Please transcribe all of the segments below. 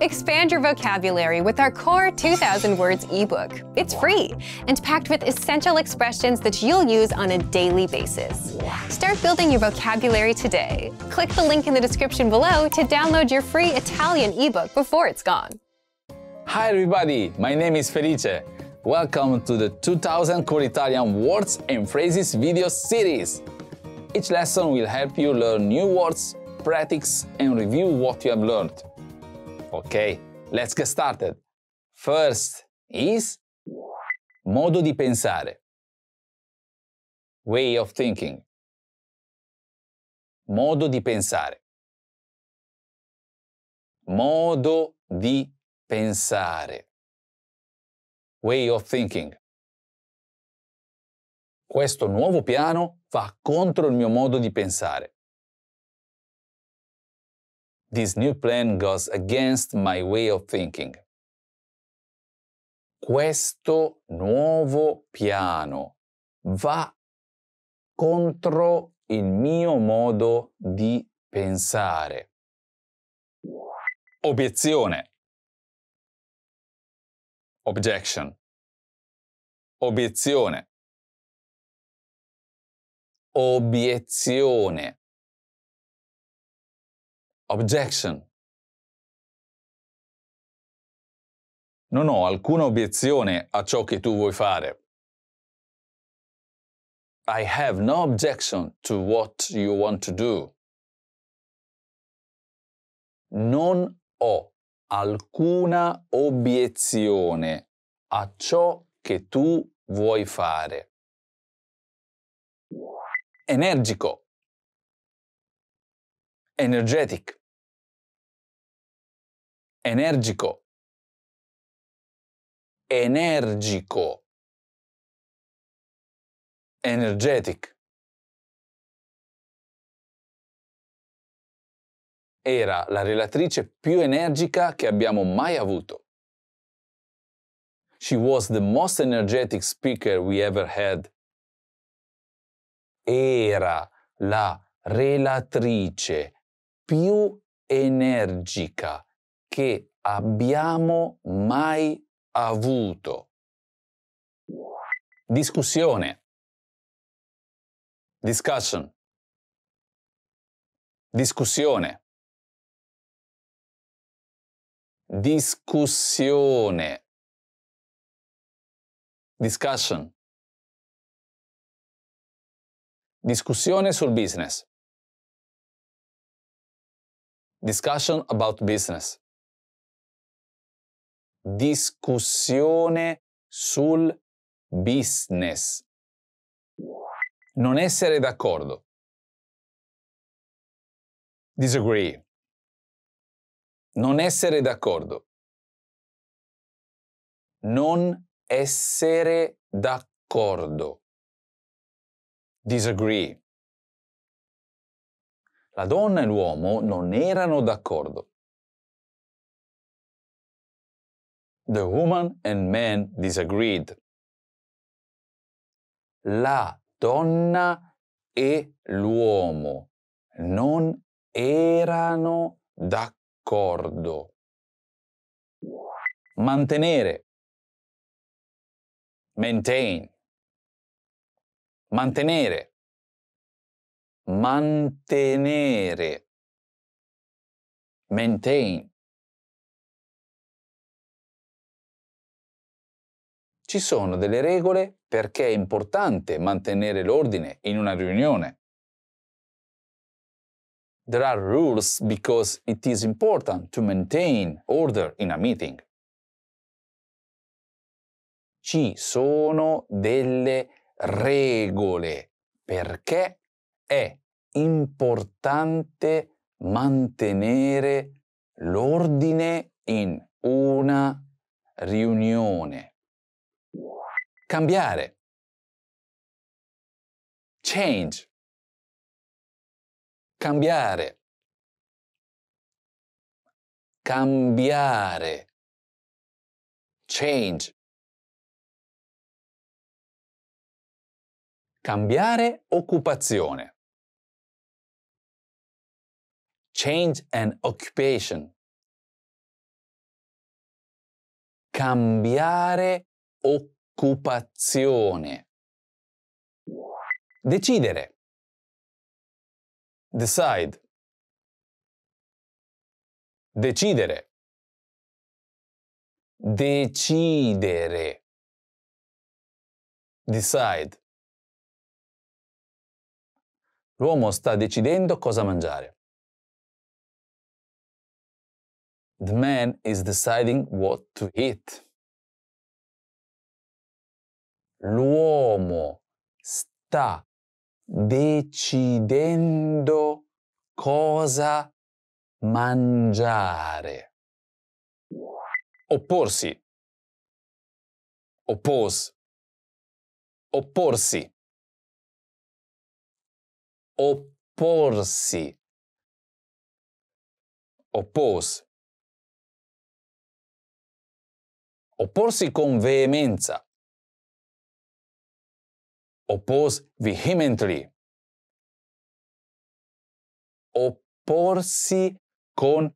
Expand your vocabulary with our core 2,000 words ebook. It's free and packed with essential expressions that you'll use on a daily basis. Start building your vocabulary today. Click the link in the description below to download your free Italian ebook before it's gone. Hi everybody, my name is Felice. Welcome to the 2000 Core Italian Words and Phrases video series. Each lesson will help you learn new words, practice and review what you have learned. Ok? Let's get started. First is modo di pensare. Way of thinking. Modo di pensare. Modo di pensare. Way of thinking. Questo nuovo piano va contro il mio modo di pensare. This new plan goes against my way of thinking. Questo nuovo piano va contro il mio modo di pensare. Obiezione. Objection. Obiezione. Obiezione. Objection. Non ho alcuna obiezione a ciò che tu vuoi fare. I have no objection to what you want to do. Non ho alcuna obiezione a ciò che tu vuoi fare. Energico. Energetic energico, energico, energetic. Era la relatrice più energica che abbiamo mai avuto. She was the most energetic speaker we ever had. Era la relatrice più energica che abbiamo mai avuto. Discussione. Discussion. Discussione. Discussione. Discussion. Discussione sul business. Discussion about business discussione sul business. Non essere d'accordo. Disagree. Non essere d'accordo. Non essere d'accordo. Disagree. La donna e l'uomo non erano d'accordo. The woman and man disagreed. La donna e l'uomo non erano d'accordo. Mantenere. Maintain. Mantenere. Mantenere. Maintain. Ci sono delle regole perché è importante mantenere l'ordine in una riunione. There are rules because it is important to maintain order in a meeting. Ci sono delle regole perché è importante mantenere l'ordine in una riunione cambiare. Change. Cambiare. Cambiare. Change. Cambiare occupazione. Change an occupation. Cambiare occupazione occupazione. Decidere. Decide. Decidere. Decidere. Decide. L'uomo sta decidendo cosa mangiare. The man is deciding what to eat l'uomo sta decidendo cosa mangiare. Opporsi. Oppos. Opporsi. Opporsi. Oppos. Opporsi con veemenza oppose vehemently. Opporsi con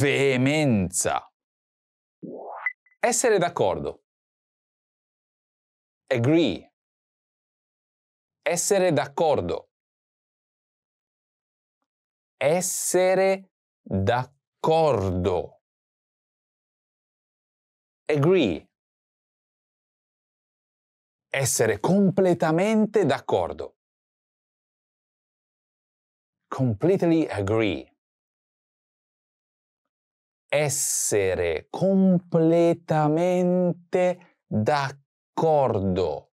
veemenza. Essere d'accordo. Agree. Essere d'accordo. Essere d'accordo. Agree essere completamente d'accordo. Completely agree. Essere completamente d'accordo.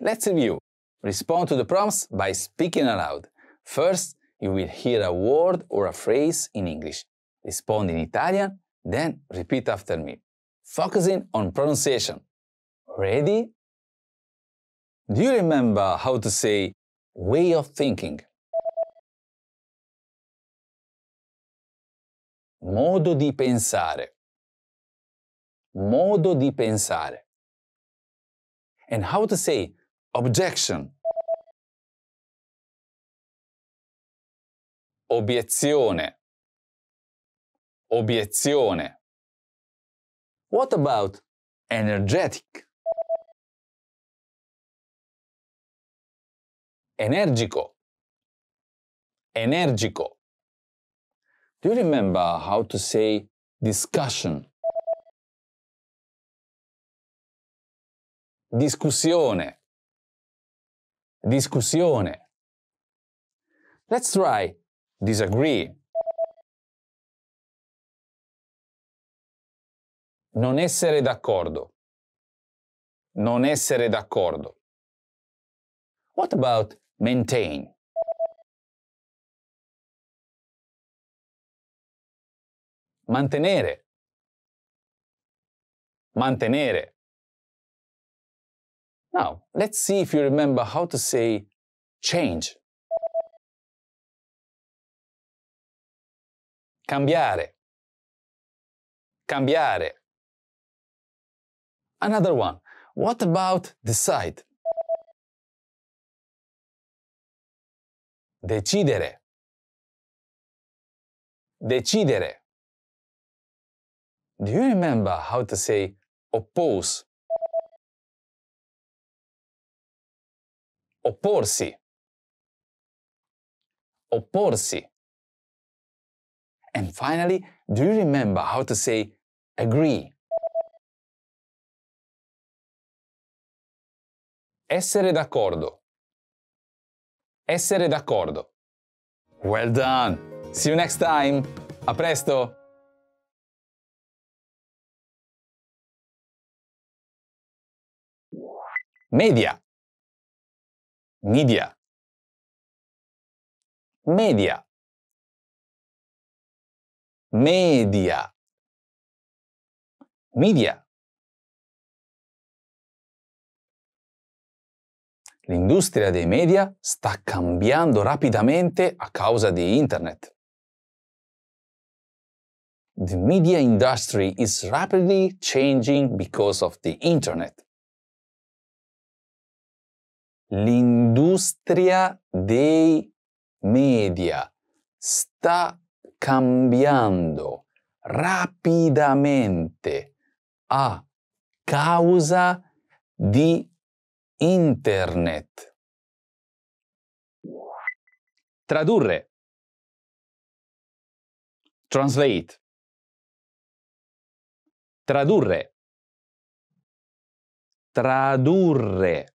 Let's review. Respond to the prompts by speaking aloud. First, you will hear a word or a phrase in English. Respond in Italian, then repeat after me, focusing on pronunciation. Ready? Do you remember how to say way of thinking? Modo di pensare. Modo di pensare. And how to say objection. Obiezione. Obiezione. What about energetic? energico. Energico. Do you remember how to say discussion? Discussione. Discussione. Let's try disagree. Non essere d'accordo. Non essere d'accordo. What about maintain mantenere, mantenere. Now, let's see if you remember how to say change. Cambiare, cambiare. Another one. What about decide? Decidere. Decidere. Do you remember how to say oppose? Opporsi. Opporsi. And finally, do you remember how to say agree? Essere d'accordo essere d'accordo. Well done! See you next time! A presto! Media. Media. Media. Media. Media. L'industria dei media sta cambiando rapidamente a causa di Internet. The media industry is rapidly changing because of the Internet. L'industria dei media sta cambiando rapidamente a causa di Internet. Tradurre. Translate. Tradurre. Tradurre.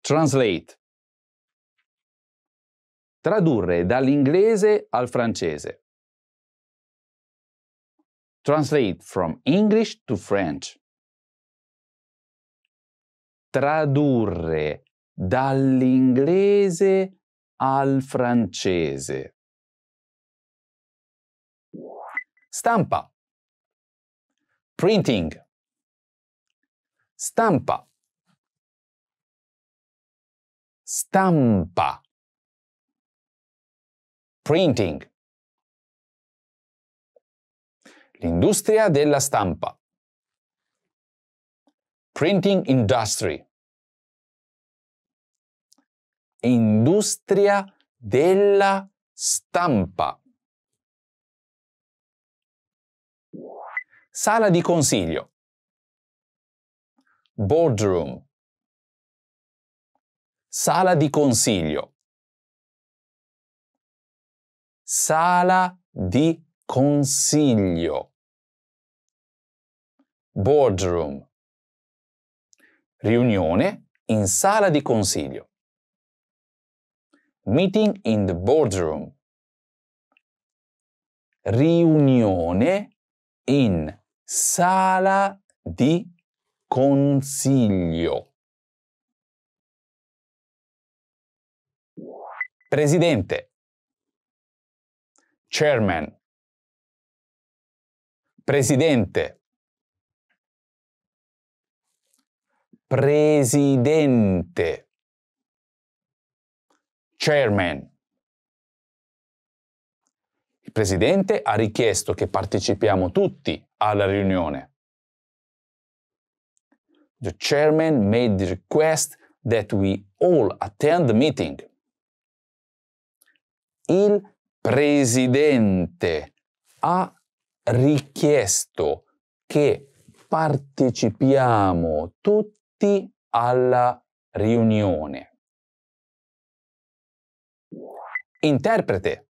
Translate. Tradurre dall'inglese al francese. Translate from English to French tradurre dall'inglese al francese. Stampa. Printing. Stampa. Stampa. Printing. L'industria della stampa. Printing industry. Industria della stampa. Sala di consiglio. Boardroom. Sala di consiglio. Sala di consiglio. Boardroom riunione in sala di consiglio. Meeting in the boardroom. Riunione in sala di consiglio. Presidente. Chairman. Presidente. presidente, chairman. Il presidente ha richiesto che partecipiamo tutti alla riunione. The chairman made the request that we all attend the meeting. Il presidente ha richiesto che partecipiamo tutti tutti alla riunione. Interprete.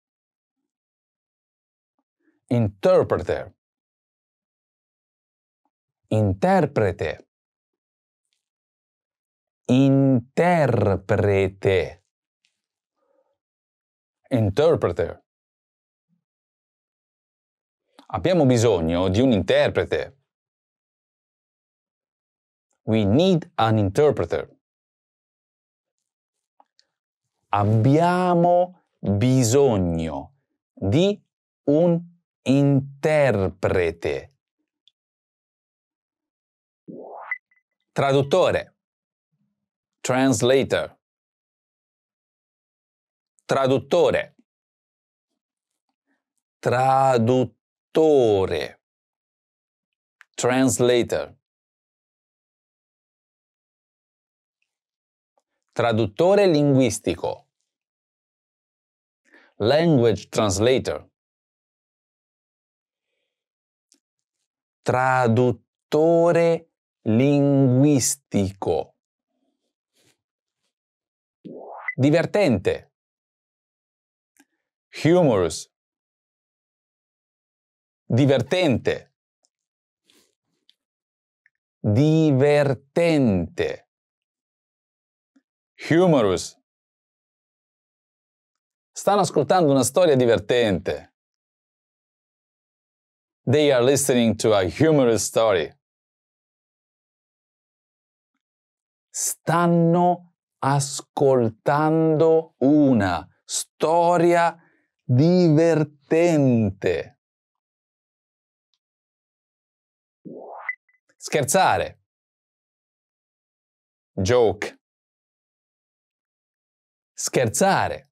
Interpreter. Interprete. Interprete. Interpreter. Abbiamo bisogno di un interprete We need an interpreter. Abbiamo bisogno di un interprete. Traduttore. Translator. Traduttore. Traduttore. Translator. Traduttore linguistico. Language translator. Traduttore linguistico. Divertente. Humorous. Divertente. Divertente Humorous. Stanno ascoltando una storia divertente. They are listening to a humorous story. Stanno ascoltando una storia divertente. Scherzare. Joke. Scherzare.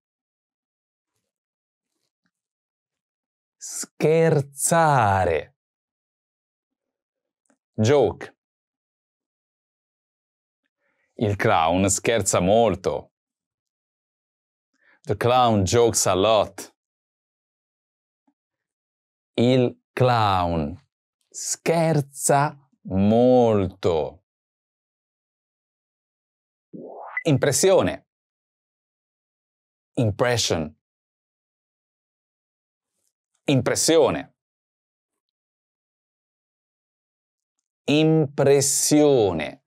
Scherzare. Joke. Il clown scherza molto. The clown jokes a lot. Il clown scherza molto. Impressione impression, impressione, impressione,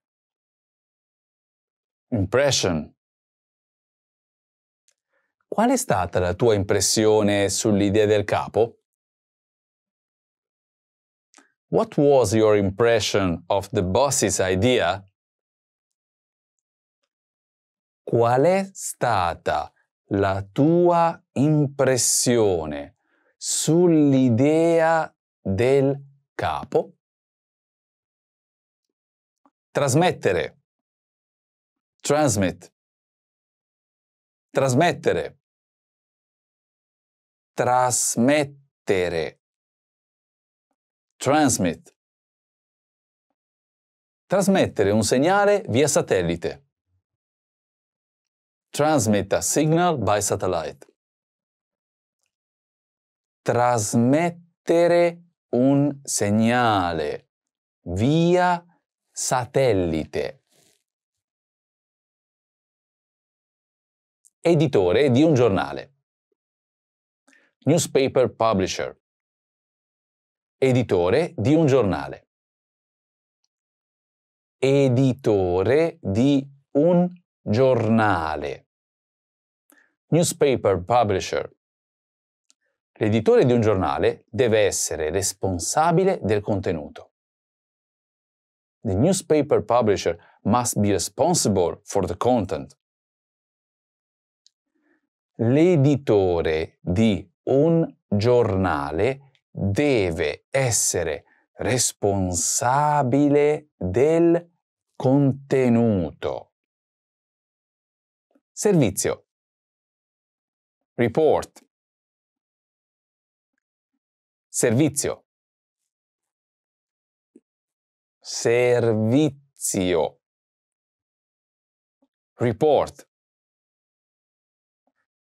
impression. Qual è stata la tua impressione sull'idea del capo? What was your impression of the boss's idea? Qual è stata la tua impressione sull'idea del capo. Trasmettere. Transmit. Trasmettere. Trasmettere. Transmit. Trasmettere un segnale via satellite. Transmit a signal by satellite. Trasmettere un segnale via satellite. Editore di un giornale. Newspaper publisher. Editore di un giornale. Editore di un giornale newspaper publisher. L'editore di un giornale deve essere responsabile del contenuto. The newspaper publisher must be responsible for the content. L'editore di un giornale deve essere responsabile del contenuto. Servizio report, servizio, servizio, report.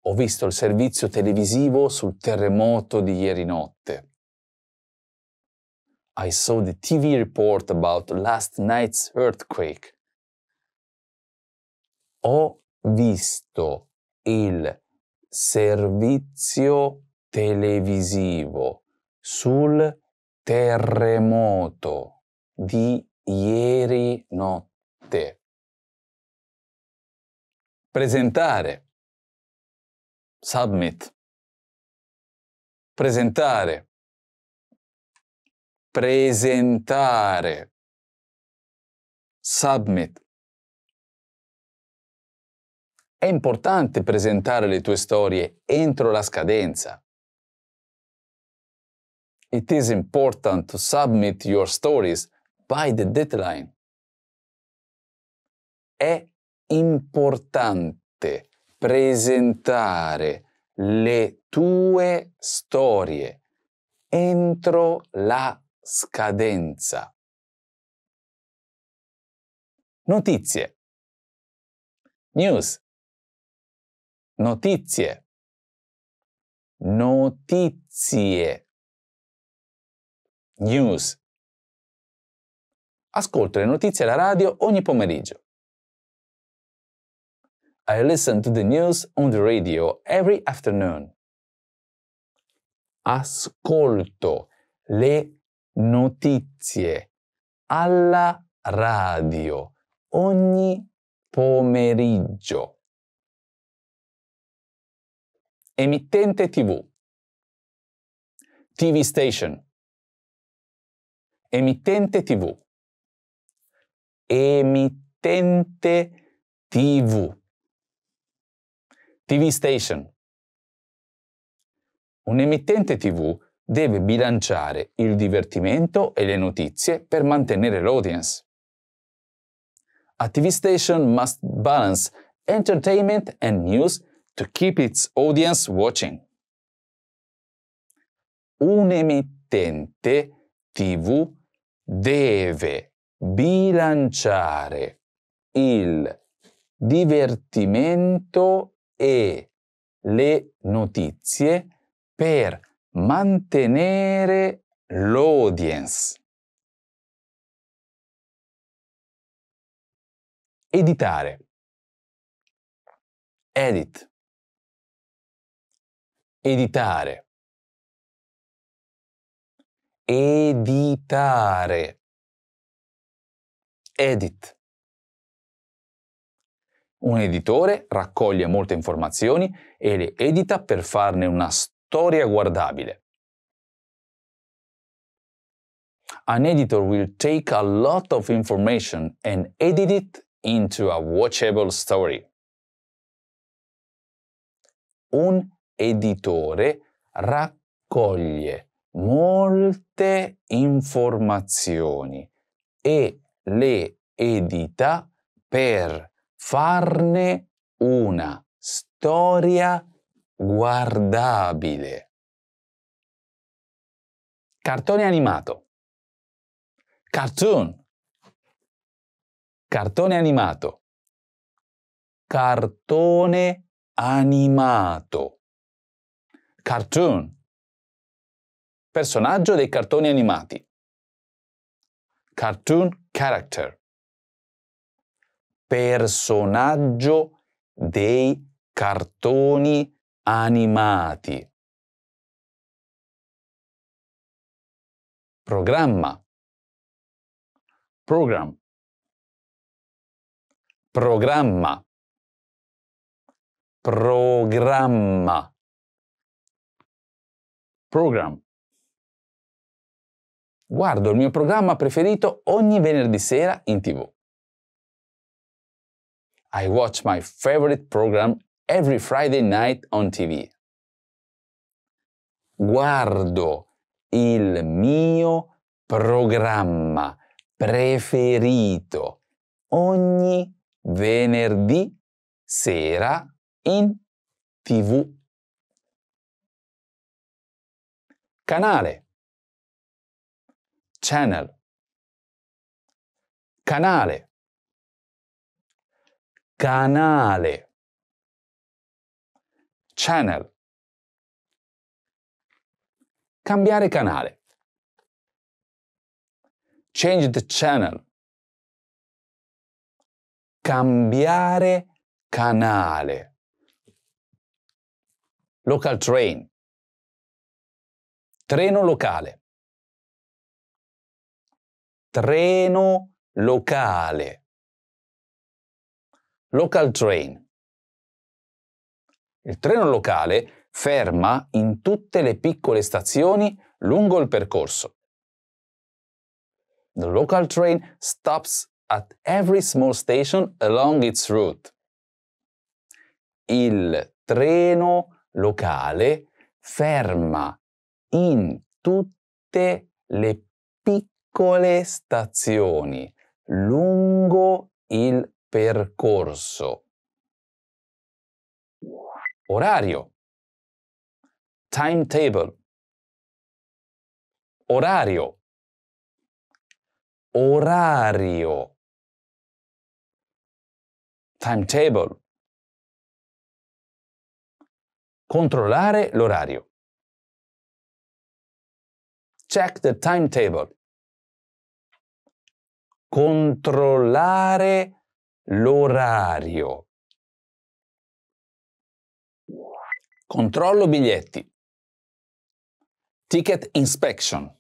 Ho visto il servizio televisivo sul terremoto di ieri notte. I saw the TV report about last night's earthquake. Ho visto il servizio televisivo sul terremoto di ieri notte. Presentare. Submit. Presentare. Presentare. Submit. È importante presentare le tue storie entro la scadenza. It is important to submit your stories by the deadline. È importante presentare le tue storie entro la scadenza. Notizie. News. Notizie. Notizie. News. Ascolto le notizie alla radio ogni pomeriggio. I listen to the news on the radio every afternoon. Ascolto le notizie alla radio ogni pomeriggio. Emittente TV. TV station. Emittente TV. Emittente TV. TV station. Un emittente TV deve bilanciare il divertimento e le notizie per mantenere l'audience. A TV station must balance entertainment and news to keep its audience watching. Un emittente TV deve bilanciare il divertimento e le notizie per mantenere l'audience. Editare. Edit. Editare. Editare. Edit. Un editore raccoglie molte informazioni e le edita per farne una storia guardabile. An editor will take a lot of information and edit it into a watchable story. Un editore raccoglie molte informazioni e le edita per farne una storia guardabile. Cartone animato. Cartoon. Cartone animato. Cartone animato. Cartoon. Personaggio dei cartoni animati. Cartoon character. Personaggio dei cartoni animati. Programma. Program. Programma. Programma Program. Guardo il mio programma preferito ogni venerdì sera in tv. I watch my favorite program every Friday night on TV. Guardo il mio programma preferito ogni venerdì sera in tv. Canale. Channel. Canale. Canale. Channel. Cambiare canale. Change the channel. Cambiare canale. Local train. Treno locale. Treno locale. Local train. Il treno locale ferma in tutte le piccole stazioni lungo il percorso. The local train stops at every small station along its route. Il treno locale ferma in in tutte le piccole stazioni lungo il percorso. Orario. Timetable. Orario. Orario. Timetable. Controllare l'orario. Check the timetable. Controllare l'orario. Controllo biglietti. Ticket inspection.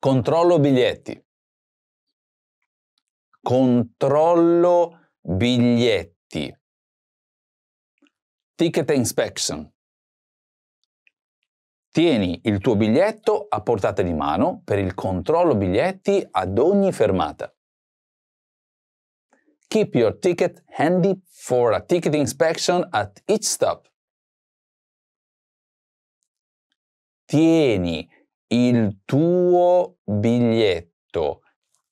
Controllo biglietti. Controllo biglietti. Ticket inspection. Tieni il tuo biglietto a portata di mano per il controllo biglietti ad ogni fermata. Keep your ticket handy for a ticket inspection at each stop. Tieni il tuo biglietto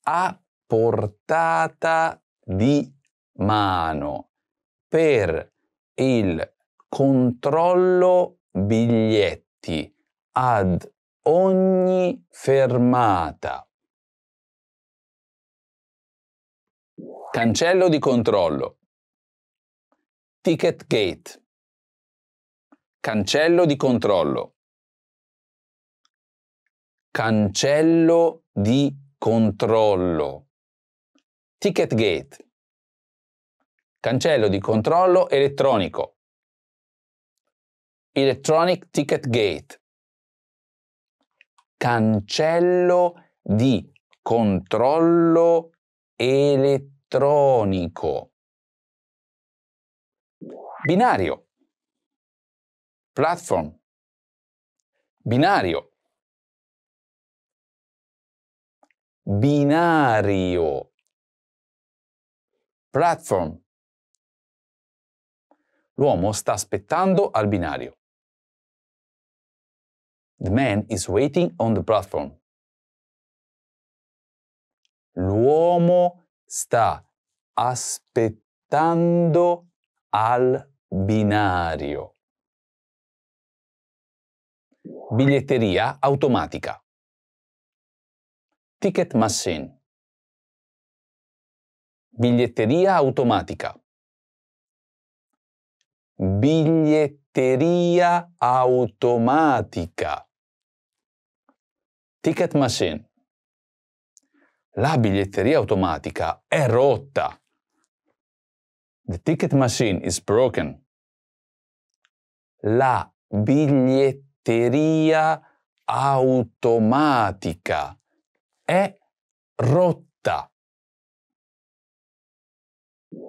a portata di mano per il controllo biglietti ad ogni fermata. Cancello di controllo. Ticket gate. Cancello di controllo. Cancello di controllo. Ticket gate. Cancello di controllo elettronico. Electronic Ticket Gate cancello di controllo elettronico. Binario. Platform. Binario. Binario. Platform. L'uomo sta aspettando al binario. The man is waiting on the platform. L'uomo sta aspettando al binario. Biglietteria automatica. Ticket machine. Biglietteria automatica biglietteria automatica. Ticket machine. La biglietteria automatica è rotta. The ticket machine is broken. La biglietteria automatica è rotta.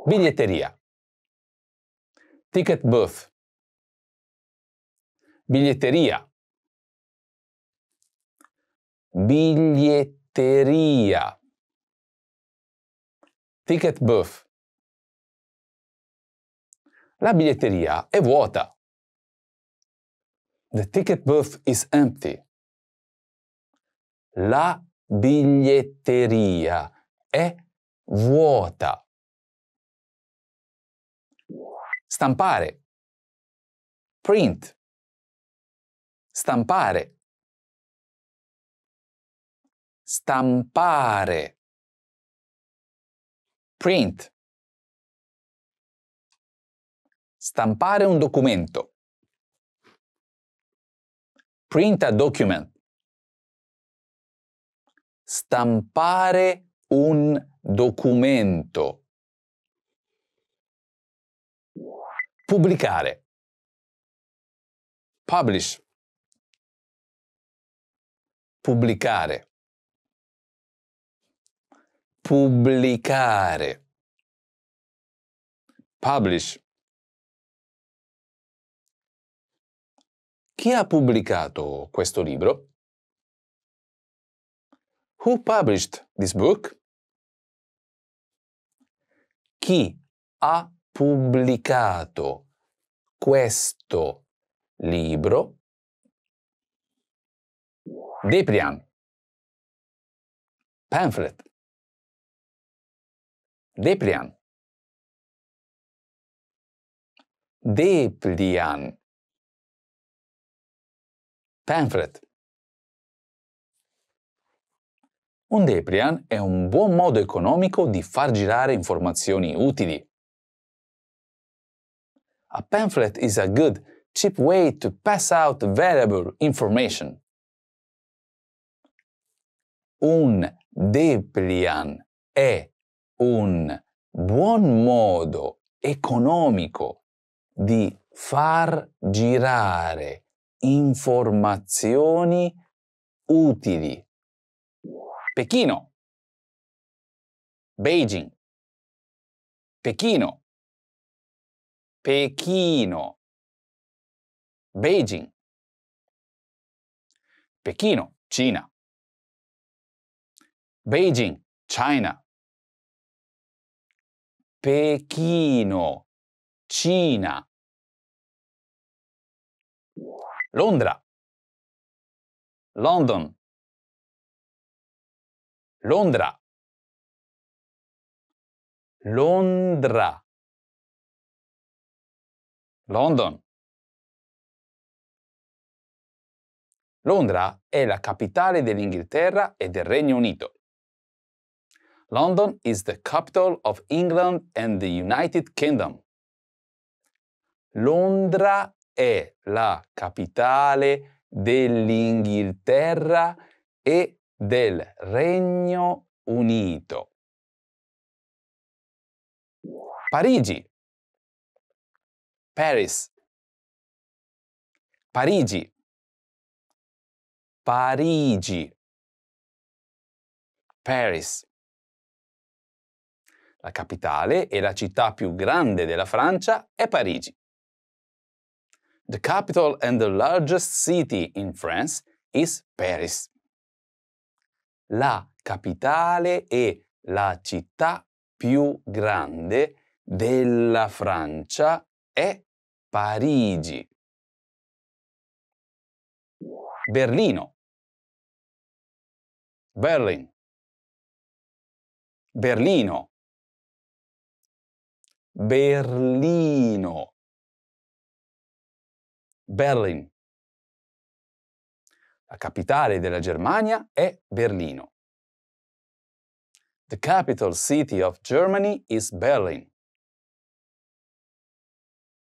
Biglietteria ticket booth, biglietteria, biglietteria, ticket booth. La biglietteria è vuota. The ticket booth is empty. La biglietteria è vuota. stampare, print, stampare, stampare, print, stampare un documento, print a document, stampare un documento. Pubblicare. Publish. Pubblicare. Pubblicare. Publish. Chi ha pubblicato questo libro? Who published this book? Chi ha pubblicato questo libro, Deprian pamphlet, Deprian Deprian pamphlet. Un Deprian è un buon modo economico di far girare informazioni utili, a pamphlet is a good, cheap way to pass out valuable information. Un Deplian è un buon modo economico di far girare informazioni utili. Pechino, Beijing, Pechino, 北京、ベイジン、北京、チーナ、北京、ジン、チャイナ、北京、チーナ、ロンドラ、ロンドン、ロンドラ、ロンドラ、London. Londra è la capitale dell'Inghilterra e del Regno Unito. London is the capital of England and the United Kingdom. Londra è la capitale dell'Inghilterra e del Regno Unito. Parigi Paris. Parigi. Parigi. Paris. La capitale e la città più grande della Francia è Parigi. The capital and the largest city in France is Paris. La capitale e la città più grande della Francia è Parigi. Berlino. Berlin. Berlino. Berlino. Berlin. La capitale della Germania è Berlino. The capital city of Germany is Berlin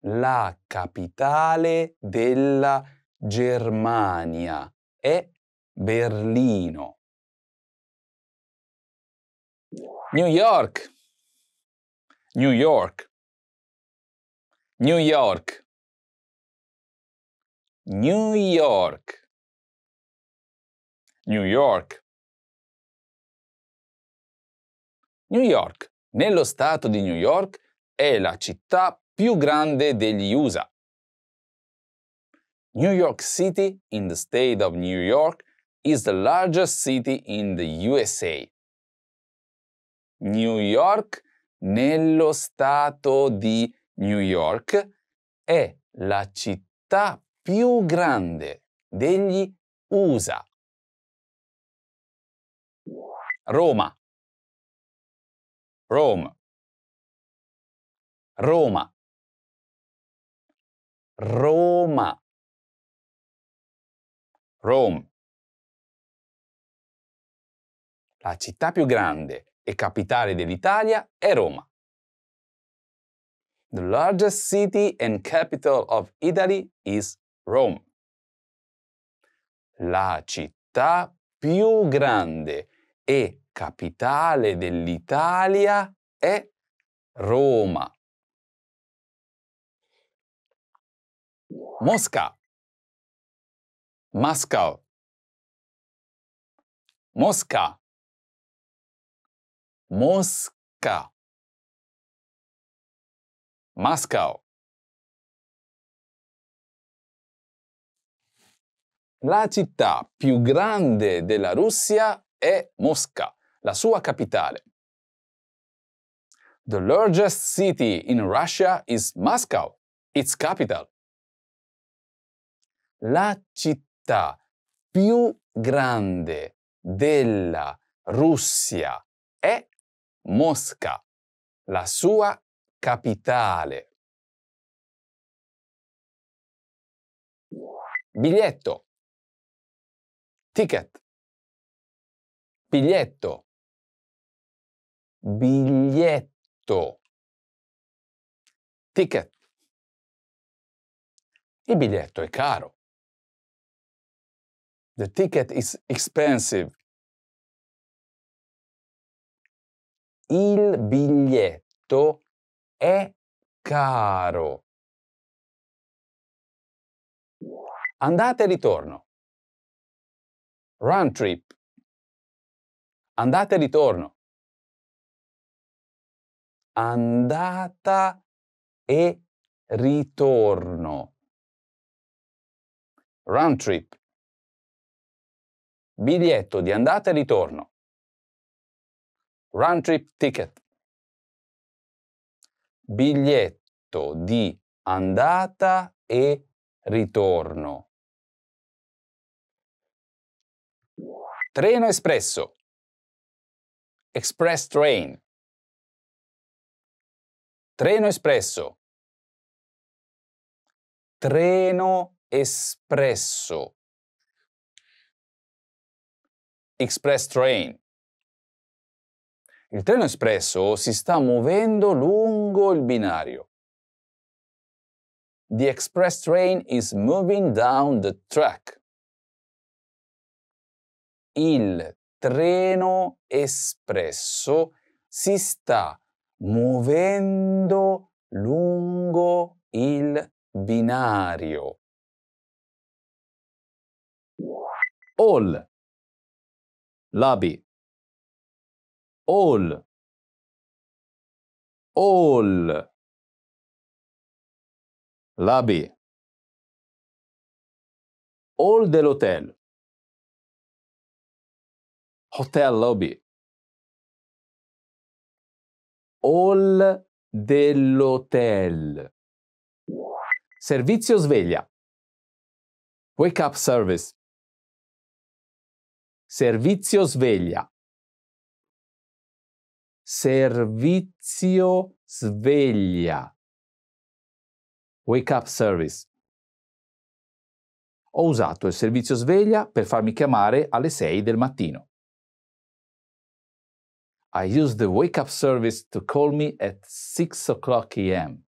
la capitale della Germania è Berlino. New York. New York. New York. New York. New York. New York. Nello stato di New York è la città più grande degli USA. New York City in the state of New York is the largest city in the USA. New York nello stato di New York è la città più grande degli USA. Roma. Rome. Roma. Roma. Rome. La città più grande e capitale dell'Italia è Roma. The largest city and capital of Italy is Rome. La città più grande e capitale dell'Italia è Roma. Mosca. Moscow. Mosca. Mosca. Moscow. La città più grande della Russia è Mosca, la sua capitale. The largest city in Russia is Moscow, its capital la città più grande della Russia è Mosca, la sua capitale. Biglietto. Ticket. Biglietto. Biglietto. Ticket. Il biglietto è caro. The ticket is expensive. Il biglietto è caro. Andate e ritorno. Round trip. Andate e ritorno. Andata e ritorno. Round trip biglietto di andata e ritorno, round trip ticket, biglietto di andata e ritorno, treno espresso, express train, treno espresso, treno espresso Express Train. Il treno espresso si sta muovendo lungo il binario. The express train is moving down the track. Il treno espresso si sta muovendo lungo il binario. All lobby. All. All. Labi. All dell'hotel. Hotel lobby. All dell'hotel. Servizio sveglia. Wake up service. Servizio sveglia. Servizio sveglia. Wake up service. Ho usato il servizio sveglia per farmi chiamare alle 6 del mattino. I used the wake up service to call me at 6 o'clock am.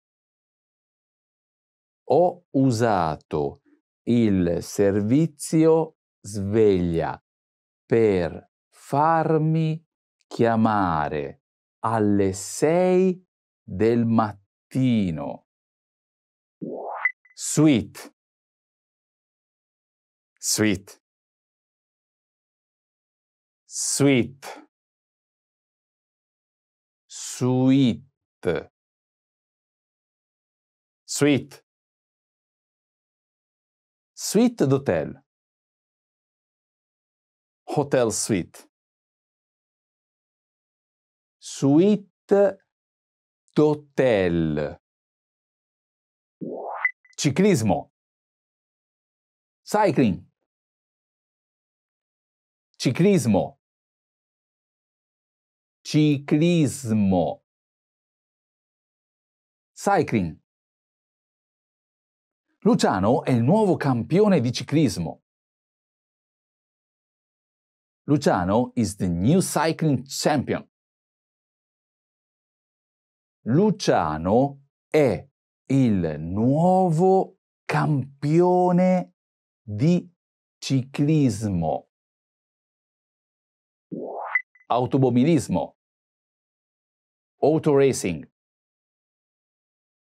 Ho usato il servizio sveglia per farmi chiamare alle sei del mattino. Sweet. Sweet. Sweet. Sweet. Sweet. Suite d'hotel hotel suite. Suite d'hotel. Ciclismo. Cycling. Ciclismo. Ciclismo. Cycling. Luciano è il nuovo campione di ciclismo. Luciano is the new cycling champion. Luciano è il nuovo campione di ciclismo. Automobilismo. Auto racing.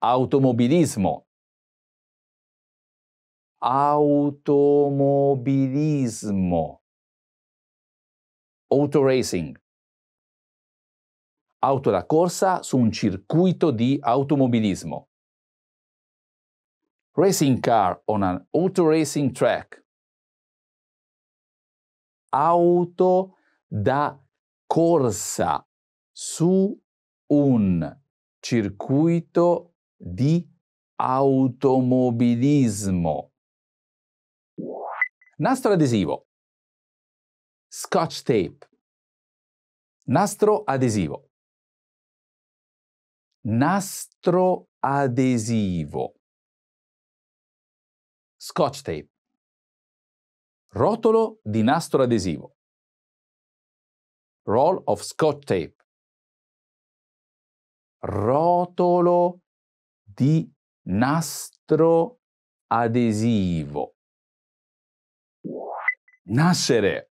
Automobilismo. Automobilismo. Auto Racing, auto da corsa su un circuito di automobilismo. Racing car on an auto racing track. Auto da corsa su un circuito di automobilismo. Nastro adesivo scotch tape, nastro adesivo, nastro adesivo, scotch tape, rotolo di nastro adesivo, roll of scotch tape, rotolo di nastro adesivo. Nascere.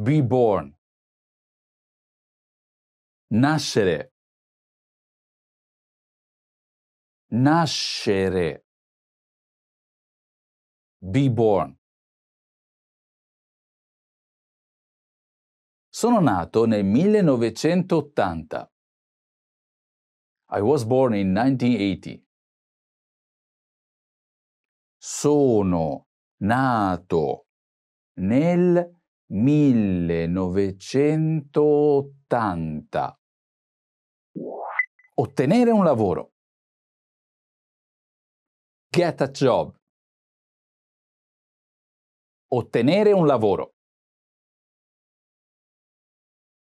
Be born. Nascere. Nascere. Be born. Sono nato nel 1980. I was born in 1980. Sono nato nel 1980. Ottenere un lavoro. Get a job. Ottenere un lavoro.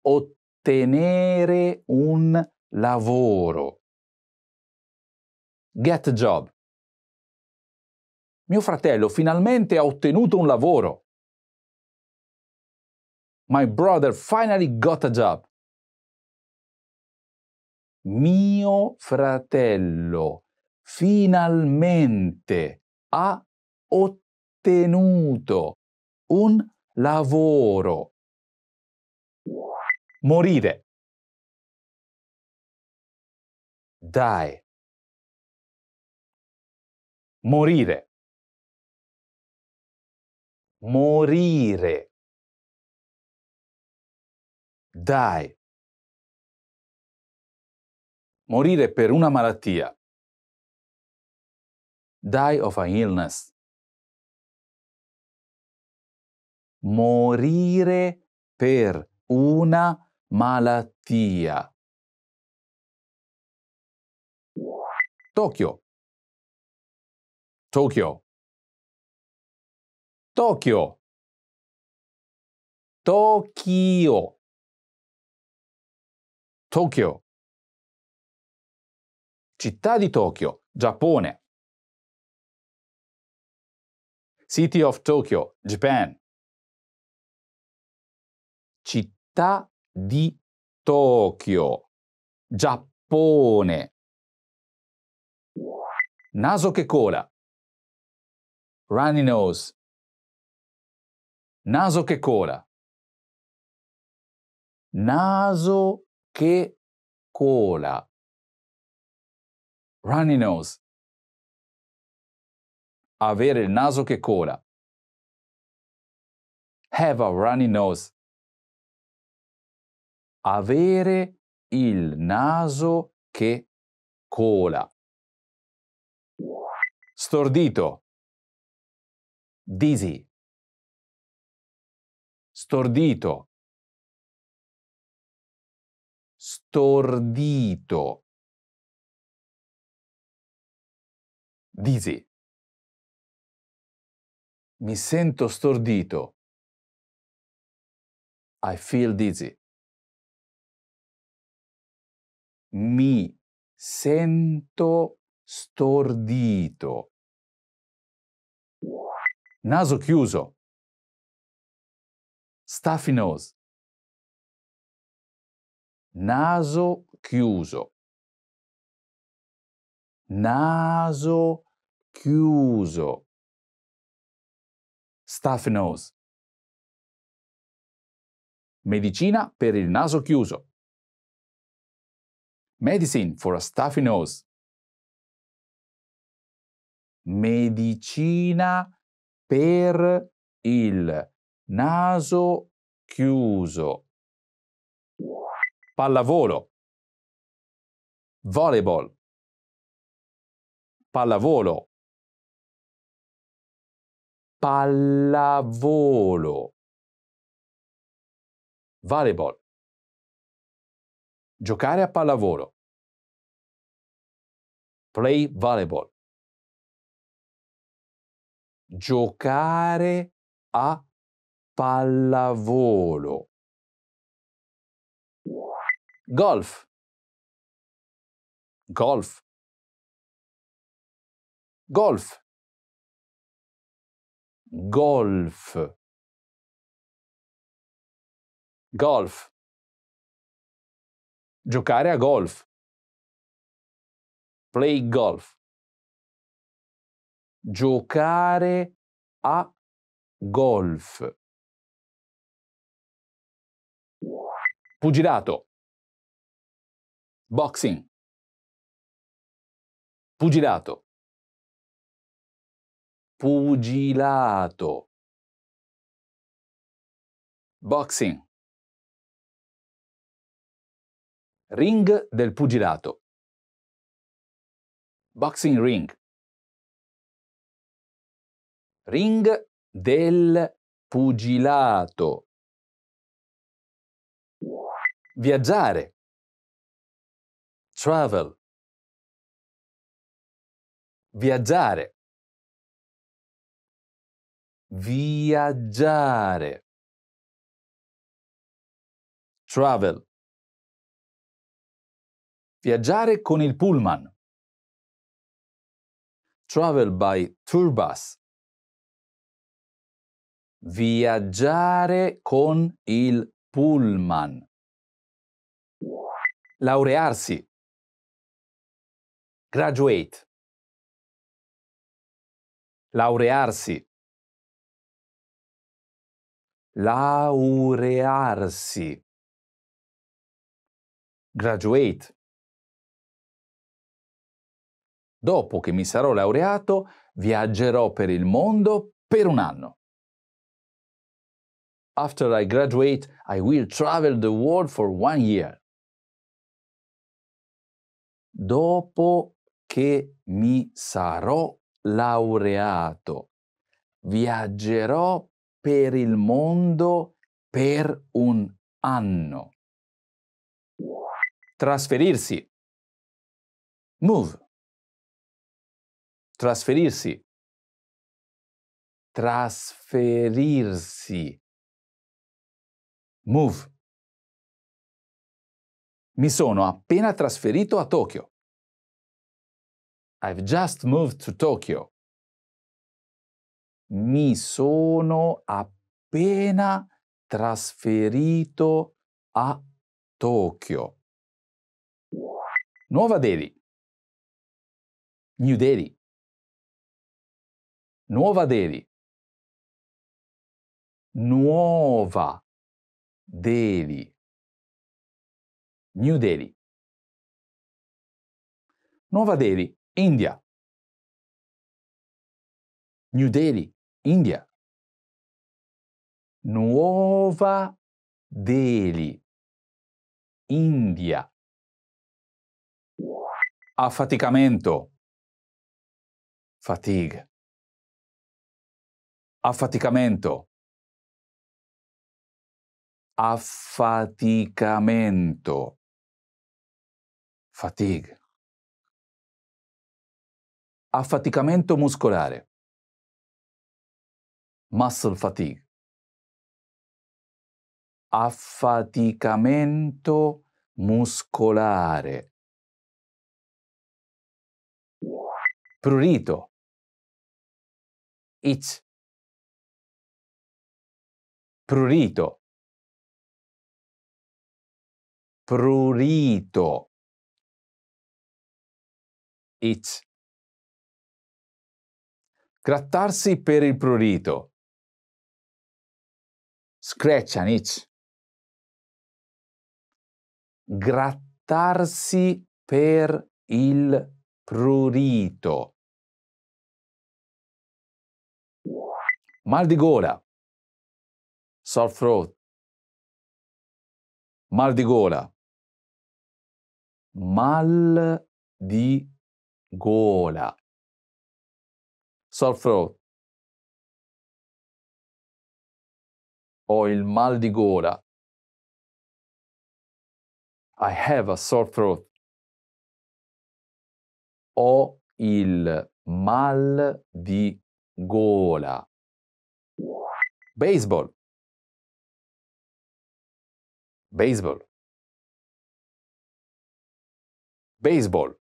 Ottenere un lavoro. Get a job. Mio fratello finalmente ha ottenuto un lavoro. My brother finally got a job. Mio fratello finalmente ha ottenuto un lavoro. Morire. Die. Morire. Morire. Dai! Morire per una malattia. Die of an illness. Morire per una malattia. Tokyo. Tokyo. Tokyo. Tokyo. Tokyo. Città di Tokyo, Giappone. City of Tokyo, Japan. Città di Tokyo, Giappone. Naso che cola. Runny nose. Naso che cola. Naso che cola. Runny nose. Avere il naso che cola. Have a runny nose. Avere il naso che cola. Stordito. Dizzy. Stordito. stordito. Dici, mi sento stordito. I feel dizzy. Mi sento stordito. Naso chiuso. Stuffy nose naso chiuso, naso chiuso, stuff nose, medicina per il naso chiuso, medicine for a stuffy nose, medicina per il naso chiuso pallavolo, volleyball, pallavolo, pallavolo, volleyball, giocare a pallavolo, play volleyball, giocare a pallavolo. Golf. Golf. Golf. Golf. Golf. Giocare a golf. Play golf. Giocare a golf. Pugilato boxing, pugilato, pugilato, boxing, ring del pugilato, boxing ring, ring del pugilato. Viaggiare travel, viaggiare, viaggiare, travel, viaggiare con il pullman, travel by tour bus, viaggiare con il pullman, laurearsi, Graduate. Laurearsi. Laurearsi. Graduate. Dopo che mi sarò laureato, viaggerò per il mondo per un anno. After I graduate, I will travel the world for one year. Dopo che mi sarò laureato, viaggerò per il mondo per un anno. Trasferirsi. Move. Trasferirsi. Trasferirsi. Move. Mi sono appena trasferito a Tokyo. I've just moved to Tokyo. Mi sono appena trasferito a Tokyo. Nuova Delhi. New Delhi. Nuova Delhi. Nuova Delhi. New Delhi. Nuova Delhi. India. New Delhi, India. Nuova Delhi, India. Affaticamento. Fatigue. Affaticamento. Affaticamento. Fatigue affaticamento muscolare, muscle fatigue, affaticamento muscolare, prurito, itch, prurito, prurito, itch. Grattarsi per il prurito. Scratch Grattarsi per il prurito. Mal di gola. Sore throat. Mal di gola. Mal di gola sore throat o il mal di gola. I have a sore throat. Ho il mal di gola. Baseball. Baseball. Baseball.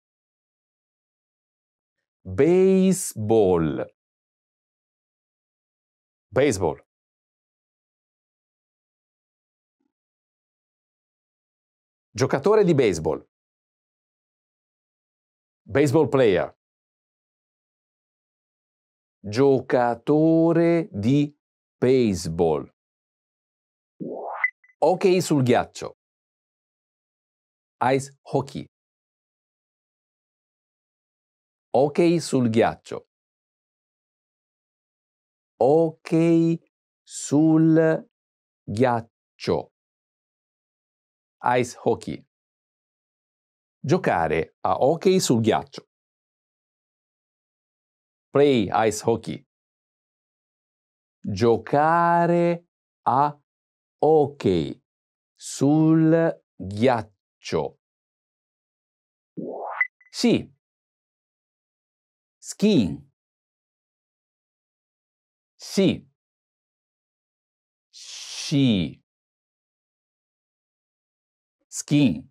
Baseball. Baseball. Giocatore di baseball. Baseball player. Giocatore di baseball. Hockey sul ghiaccio. Ice hockey. Ok sul ghiaccio. Hockey sul ghiaccio. Ice hockey. Giocare a ok sul ghiaccio. Play ice hockey. Giocare a ok sul ghiaccio. Sì, skiing. Sì. Sci. Skiing.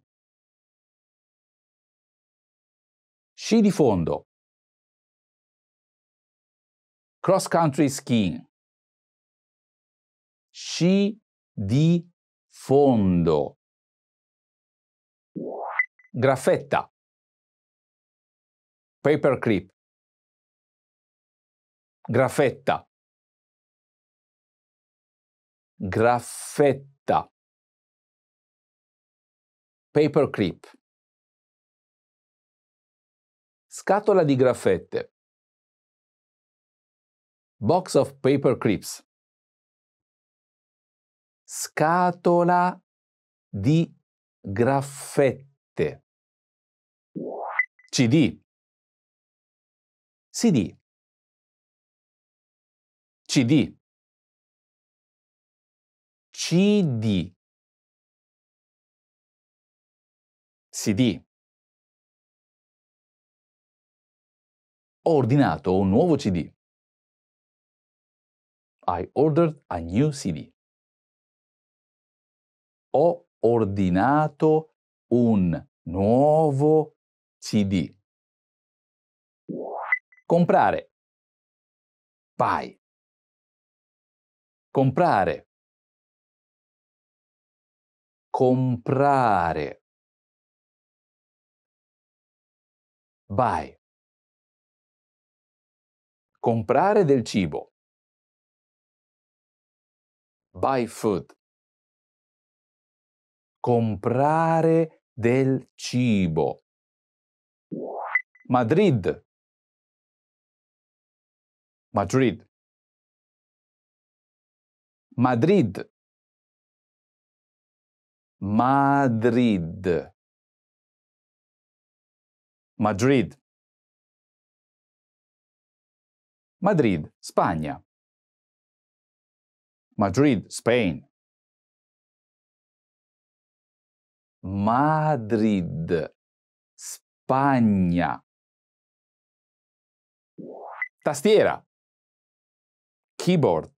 Sci di fondo. Cross country skiing. Sci di fondo. Graffetta. Paperclip. Graffetta. Graffetta. Paperclip. Scatola di graffette. Box of paper paperclips. Scatola di graffette. CD. CD. CD. CD. CD. Ho ordinato un nuovo CD. I ordered a new CD. Ho ordinato un nuovo CD. Comprare. Buy comprare, comprare, buy, comprare del cibo, buy food, comprare del cibo, Madrid, Madrid. Madrid. Madrid. Madrid. Madrid, Spagna. Madrid, Spain. Madrid, Spagna. Tastiera. Keyboard.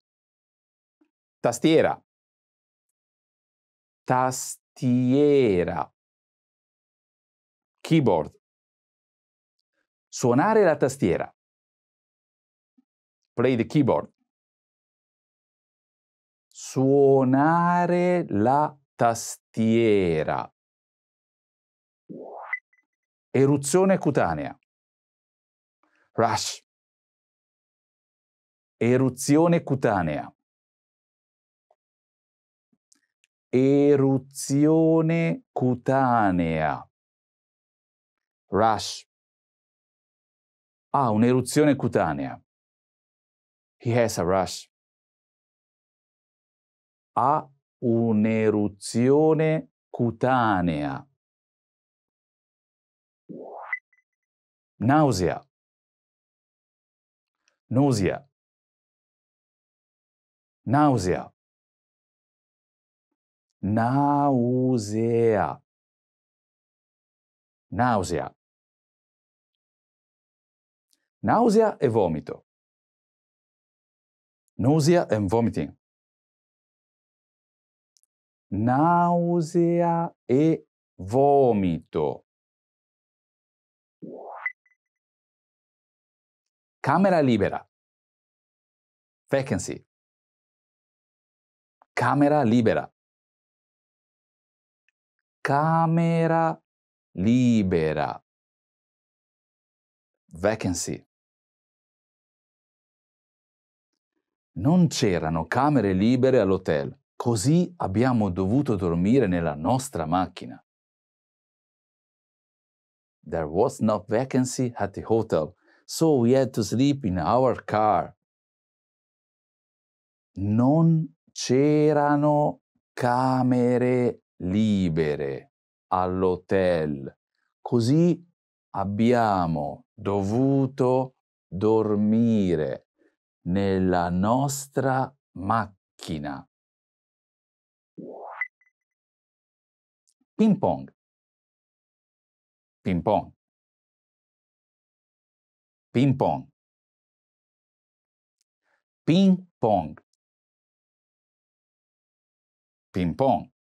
Tastiera. Tastiera. Keyboard. Suonare la tastiera. Play the keyboard. Suonare la tastiera. Eruzione cutanea. Rush. Eruzione cutanea. eruzione cutanea. Rash. Ah, un'eruzione cutanea. He has a rash. Ha un'eruzione cutanea. Nausea. Nausea. Nausea nausea. Nausea. Nausea e vomito. Nausea and vomiting. Nausea e vomito. Camera libera. Vacancy. Camera libera camera libera. Vacancy. Non c'erano camere libere all'hotel, così abbiamo dovuto dormire nella nostra macchina. There was no vacancy at the hotel, so we had to sleep in our car. Non c'erano camere libere all'hotel. Così abbiamo dovuto dormire nella nostra macchina. Ping pong. Ping pong. Ping pong. Ping pong. Ping pong.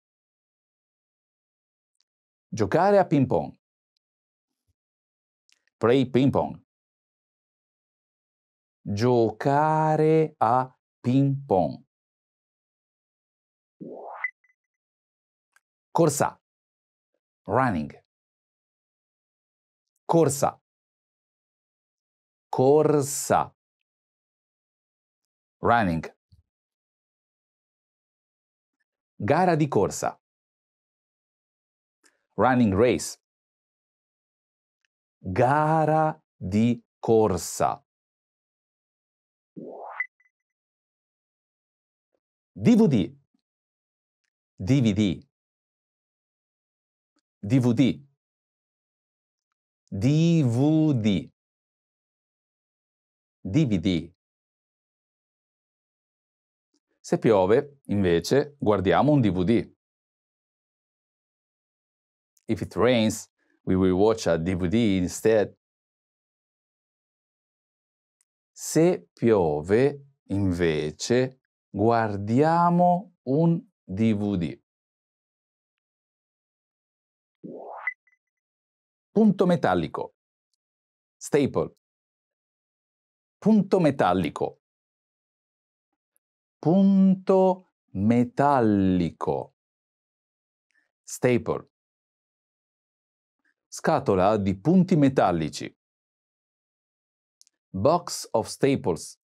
Giocare a ping pong. Play ping pong. Giocare a ping pong. Corsa. Running. Corsa. Corsa. Running. Gara di corsa running race, gara di corsa. DVD, DVD, DVD, DVD, DVD. Se piove, invece, guardiamo un DVD. If it rains, we will watch a DVD instead. Se piove, invece, guardiamo un DVD. Punto metallico. Staple. Punto metallico. Punto metallico. Staple. Scatola di punti metallici. Box of staples.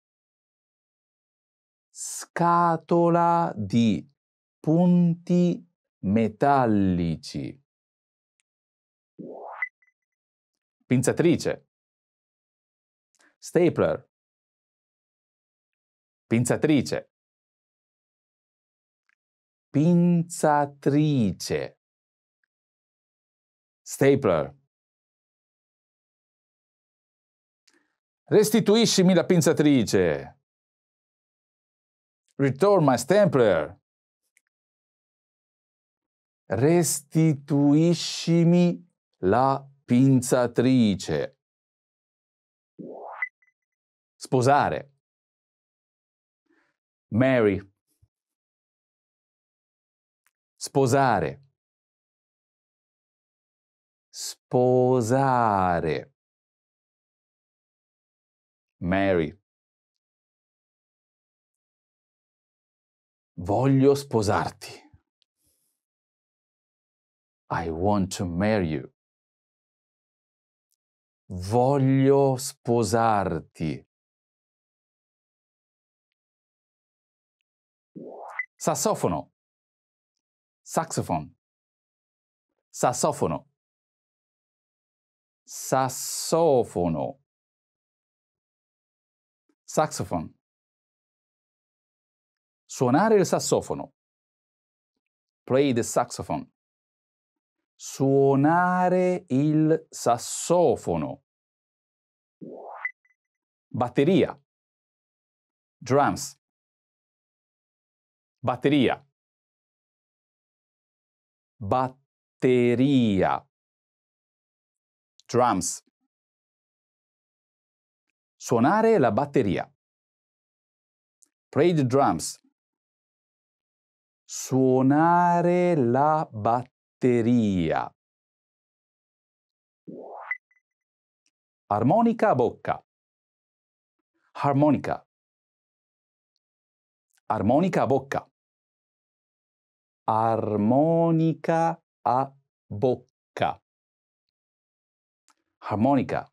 Scatola di punti metallici. Pinzatrice. Stapler. Pinzatrice. Pinzatrice. Stapler. Restituiscimi la pinzatrice. Return my stapler. Restituiscimi la pinzatrice. Sposare. Mary. Sposare sposare. Mary. Voglio sposarti. I want to marry you. Voglio sposarti. Sassofono. Saxophone. Sassofono sassofono, saxophone, suonare il sassofono, play the saxophone, suonare il sassofono, batteria, drums, batteria, batteria, drums. Suonare la batteria. Play the drums. Suonare la batteria. Armonica a bocca. Armonica. Armonica a bocca. Armonica a bocca. Harmonica.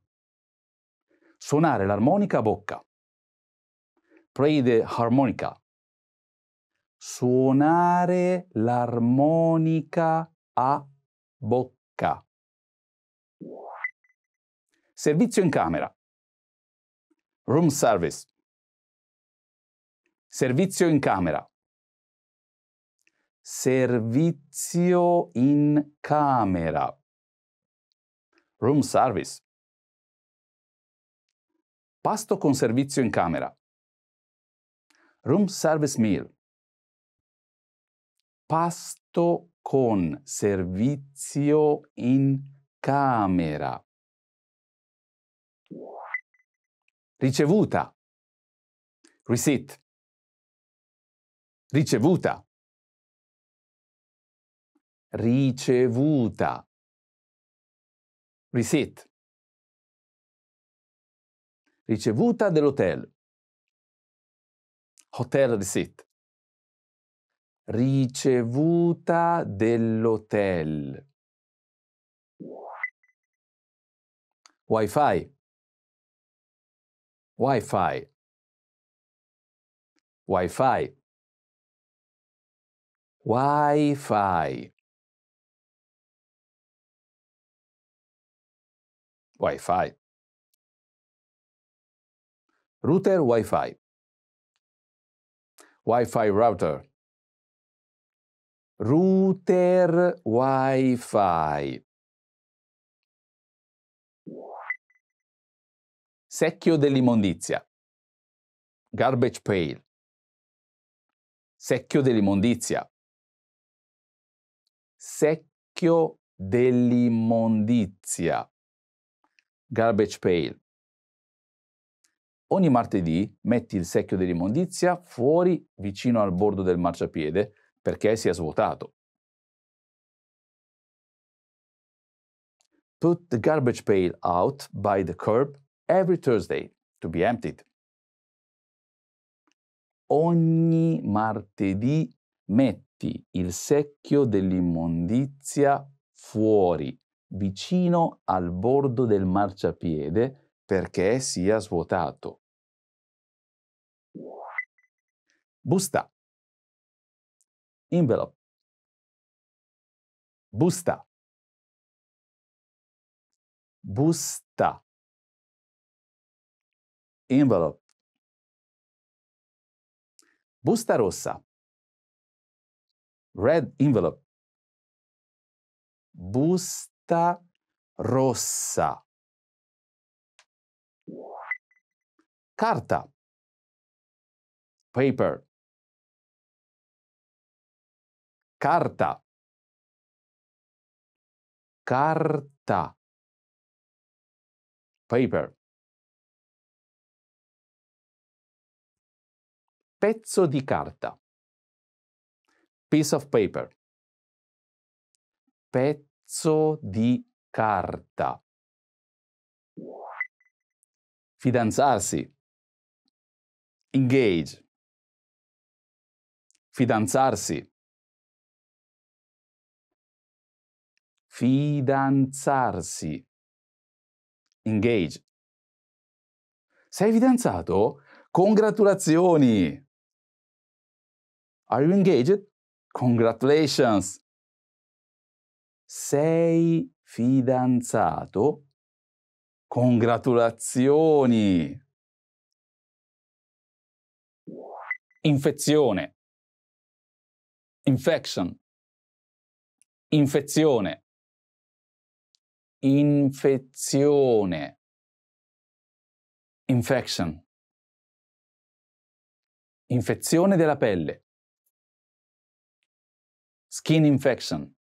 Suonare l'armonica a bocca. Play the harmonica. Suonare l'armonica a bocca. Servizio in camera. Room service. Servizio in camera. Servizio in camera room service, pasto con servizio in camera, room service meal, pasto con servizio in camera, ricevuta, receipt, ricevuta, ricevuta. Receipt. Ricevuta dell'hotel. Hotel receipt. Ricevuta dell'hotel. Wi-Fi. Wi-Fi. Wi-Fi. Wi-Fi. Wi-Fi. Router Wi-Fi. Wi-Fi router. Router Wi-Fi. Secchio dell'immondizia. Garbage pail. Secchio dell'immondizia. Secchio dell'immondizia. Garbage Pail. Ogni martedì metti il secchio dell'immondizia fuori vicino al bordo del marciapiede perché si è svuotato. Put the garbage pail out by the curb every Thursday to be emptied. Ogni martedì metti il secchio dell'immondizia fuori vicino al bordo del marciapiede perché sia svuotato. Busta. Envelope. Busta. Busta. Envelope. Busta rossa. Red envelope. Busta carta rossa. Carta. Paper. Carta. Carta. Paper. Pezzo di carta. Piece of paper. Pezzo pezzo di carta. Fidanzarsi. Engage. Fidanzarsi. Fidanzarsi. Engage. Sei fidanzato? Congratulazioni! Are you engaged? Congratulations! sei fidanzato? Congratulazioni! Infezione. Infection. Infezione. Infezione. Infection. Infezione della pelle. Skin infection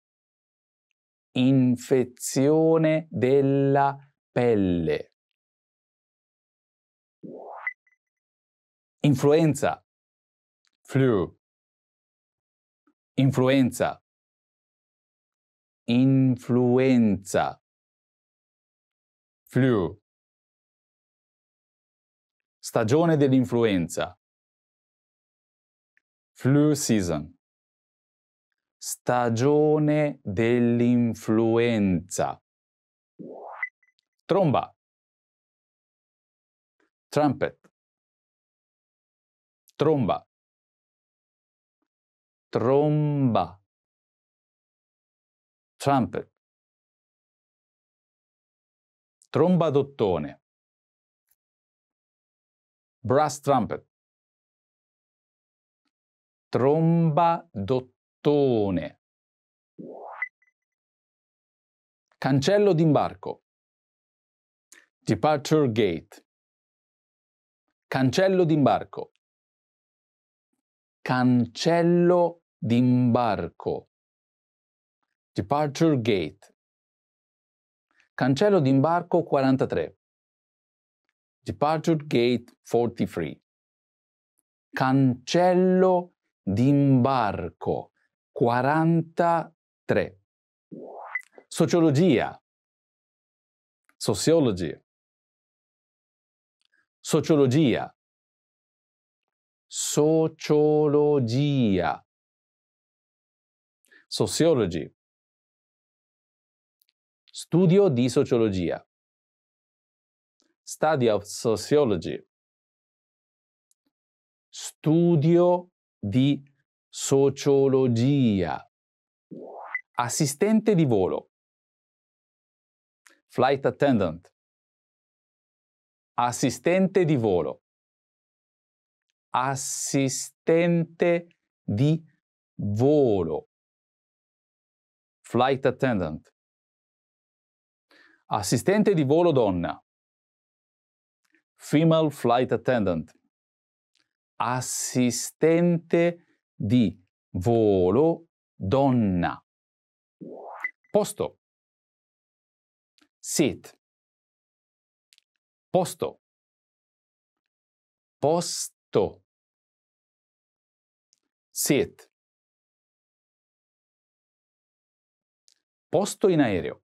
infezione della pelle. Influenza, flu, influenza, influenza, flu, stagione dell'influenza, flu season stagione dell'influenza. Tromba. Trumpet. Tromba. Tromba. Trumpet. d'ottone. Brass trumpet. d'ottone portone. Cancello d'imbarco. Departure gate. Cancello d'imbarco. Cancello d'imbarco. Departure gate. Cancello d'imbarco 43. Departure gate 43. Cancello d'imbarco. 43. Sociologia. Sociology. Sociologia. Sociologia. Sociology. Studio di sociologia. Study of sociology. Studio di sociologia, assistente di volo, flight attendant, assistente di volo, assistente di volo, flight attendant, assistente di volo donna, female flight attendant, assistente di volo di volo donna. Posto. Sit. Posto. Posto. Sit. Posto in aereo.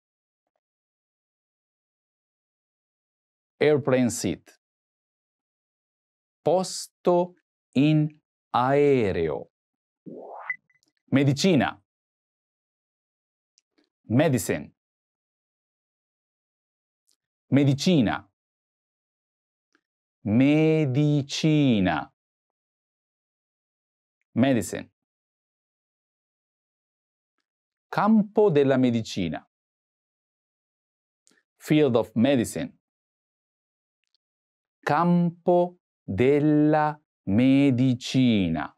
Airplane seat. Posto in aereo medicina, medicine, medicina, medicina, medicine, campo della medicina, field of medicine, campo della medicina.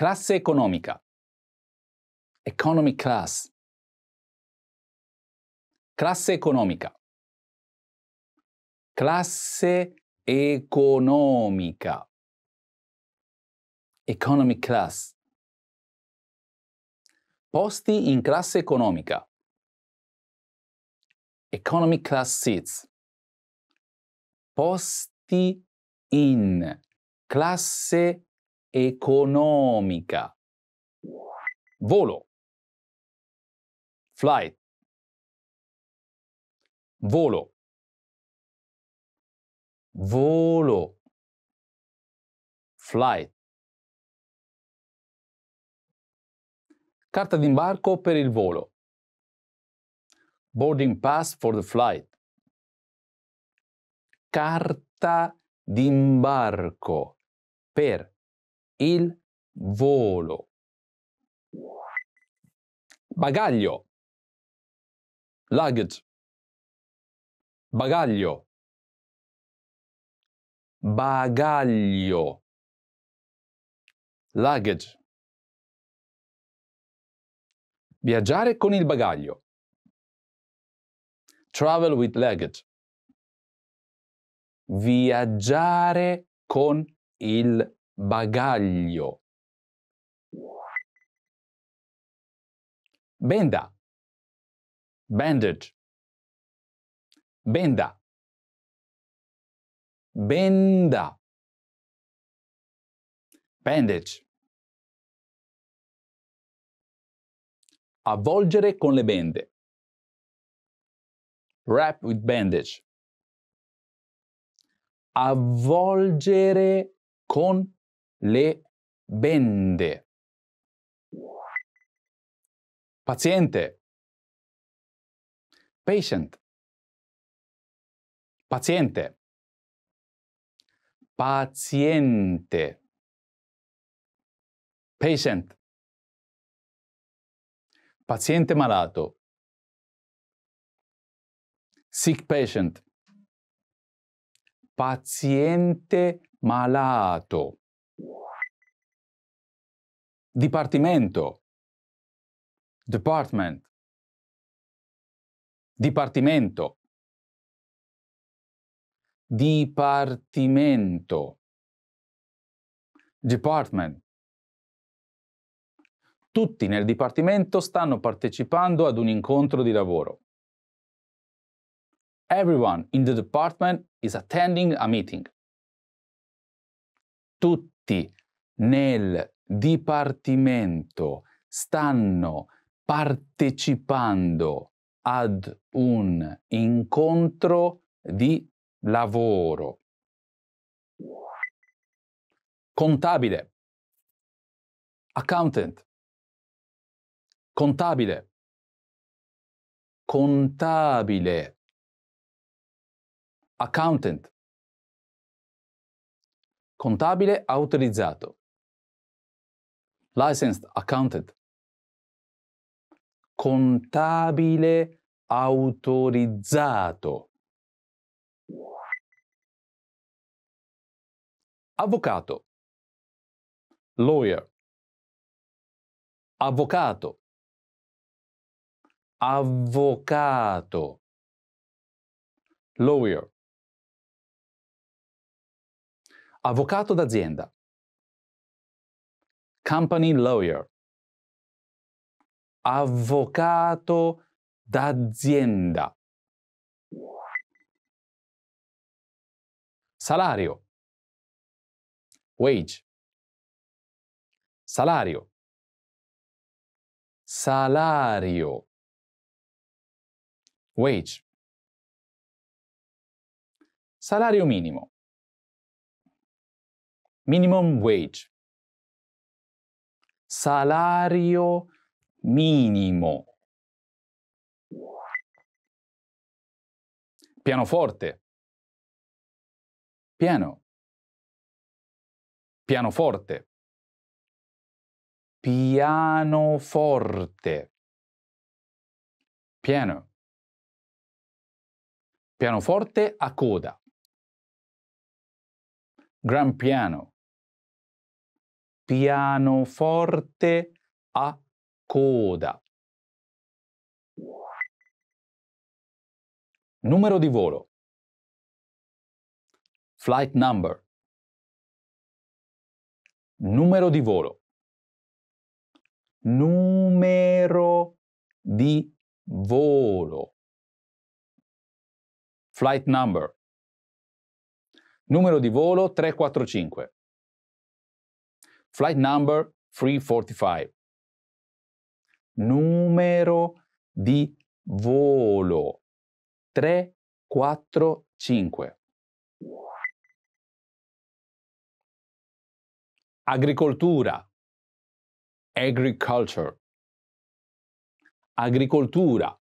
Classe economica. Economy class. Classe economica. Classe economica. Economy class. Posti in classe economica. Economy class seats. Posti in classe economica. Volo. Flight. Volo. Volo. Flight. Carta d'imbarco per il volo. Boarding pass for the flight. Carta d'imbarco per il volo. Bagaglio. Luggage. Bagaglio. Bagaglio. Luggage. Viaggiare con il bagaglio. Travel with luggage. Viaggiare con il bagaglio. Benda. Bandage. Benda. Benda. Bandage. Avvolgere con le bende. Wrap with bandage. Avvolgere con le bende. Paziente. Patient. Paziente. Paziente. Patient. Paziente malato. Sick patient. Paziente malato dipartimento, department, dipartimento, dipartimento, department. Tutti nel dipartimento stanno partecipando ad un incontro di lavoro. Everyone in the department is attending a meeting. Tutti nel dipartimento stanno partecipando ad un incontro di lavoro. Contabile. Accountant. Contabile. Contabile. Accountant. Contabile autorizzato. Licensed accountant. Contabile autorizzato. Avvocato. Lawyer. Avvocato. Avvocato. Lawyer. Avvocato d'azienda company lawyer, avvocato d'azienda. Salario. Wage. Salario. Salario. Wage. Salario minimo. Minimum wage salario minimo. Pianoforte. Piano. Pianoforte. Pianoforte. Piano. Pianoforte a coda. Gran piano pianoforte a coda. Numero di volo. Flight number. Numero di volo. Numero di volo. Flight number. Numero di volo 345. Flight number 345. Numero di volo 345. Agricoltura. Agriculture. Agricoltura.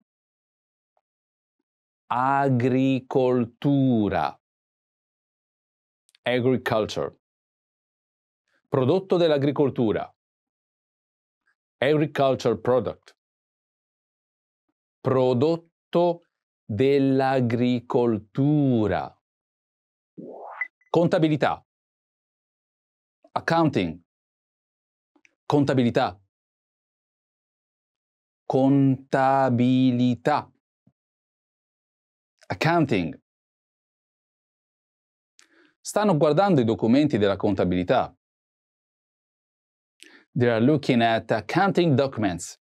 Agricoltura. Agriculture prodotto dell'agricoltura, agricultural product, prodotto dell'agricoltura, contabilità, accounting, contabilità, contabilità, accounting. Stanno guardando i documenti della contabilità They are looking at accounting documents.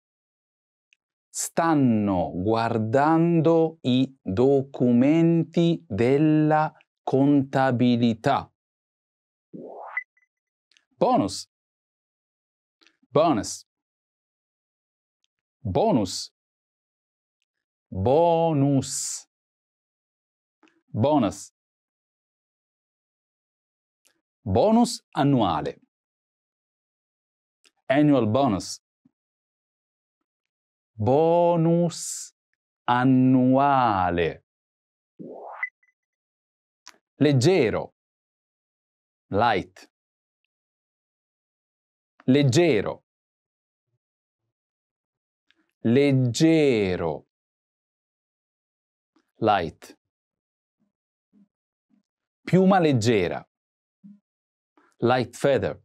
Stanno guardando i documenti della contabilità. Bonus. Bonus. Bonus. Bonus. Bonus. Bonus annuale annual bonus. Bonus annuale. Leggero. Light. Leggero. Leggero. Light. Piuma leggera. Light feather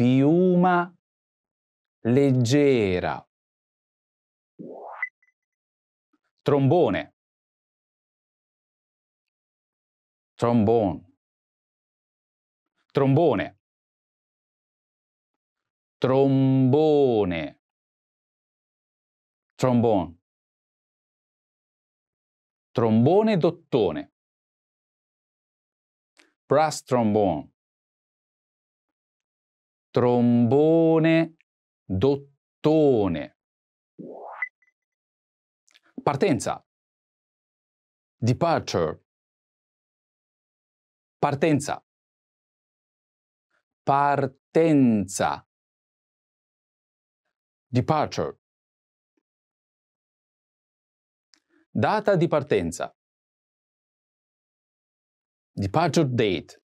piuma leggera. Trombone. Trombone. Trombone. Trombone. Trombone. Trombone dottone. Brass trombone trombone, dottone. Partenza. Departure. Partenza. Partenza. Departure. Data di partenza. Departure date.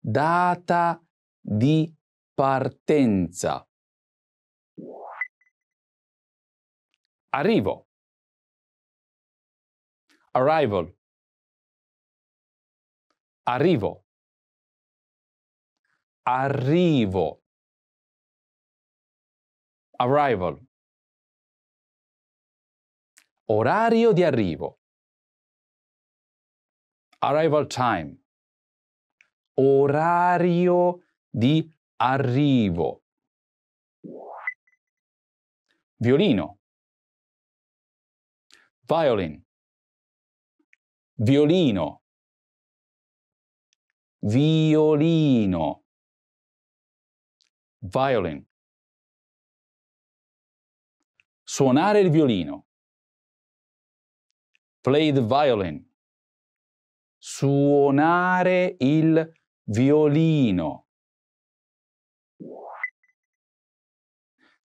Data di partenza. Arrivo. Arrival. Arrivo. Arrivo. Arrival. Orario di arrivo. Arrival time. Orario di arrivo. Violino. Violin. Violino. Violino. Violin. Suonare il violino. Play the violin. Suonare il violino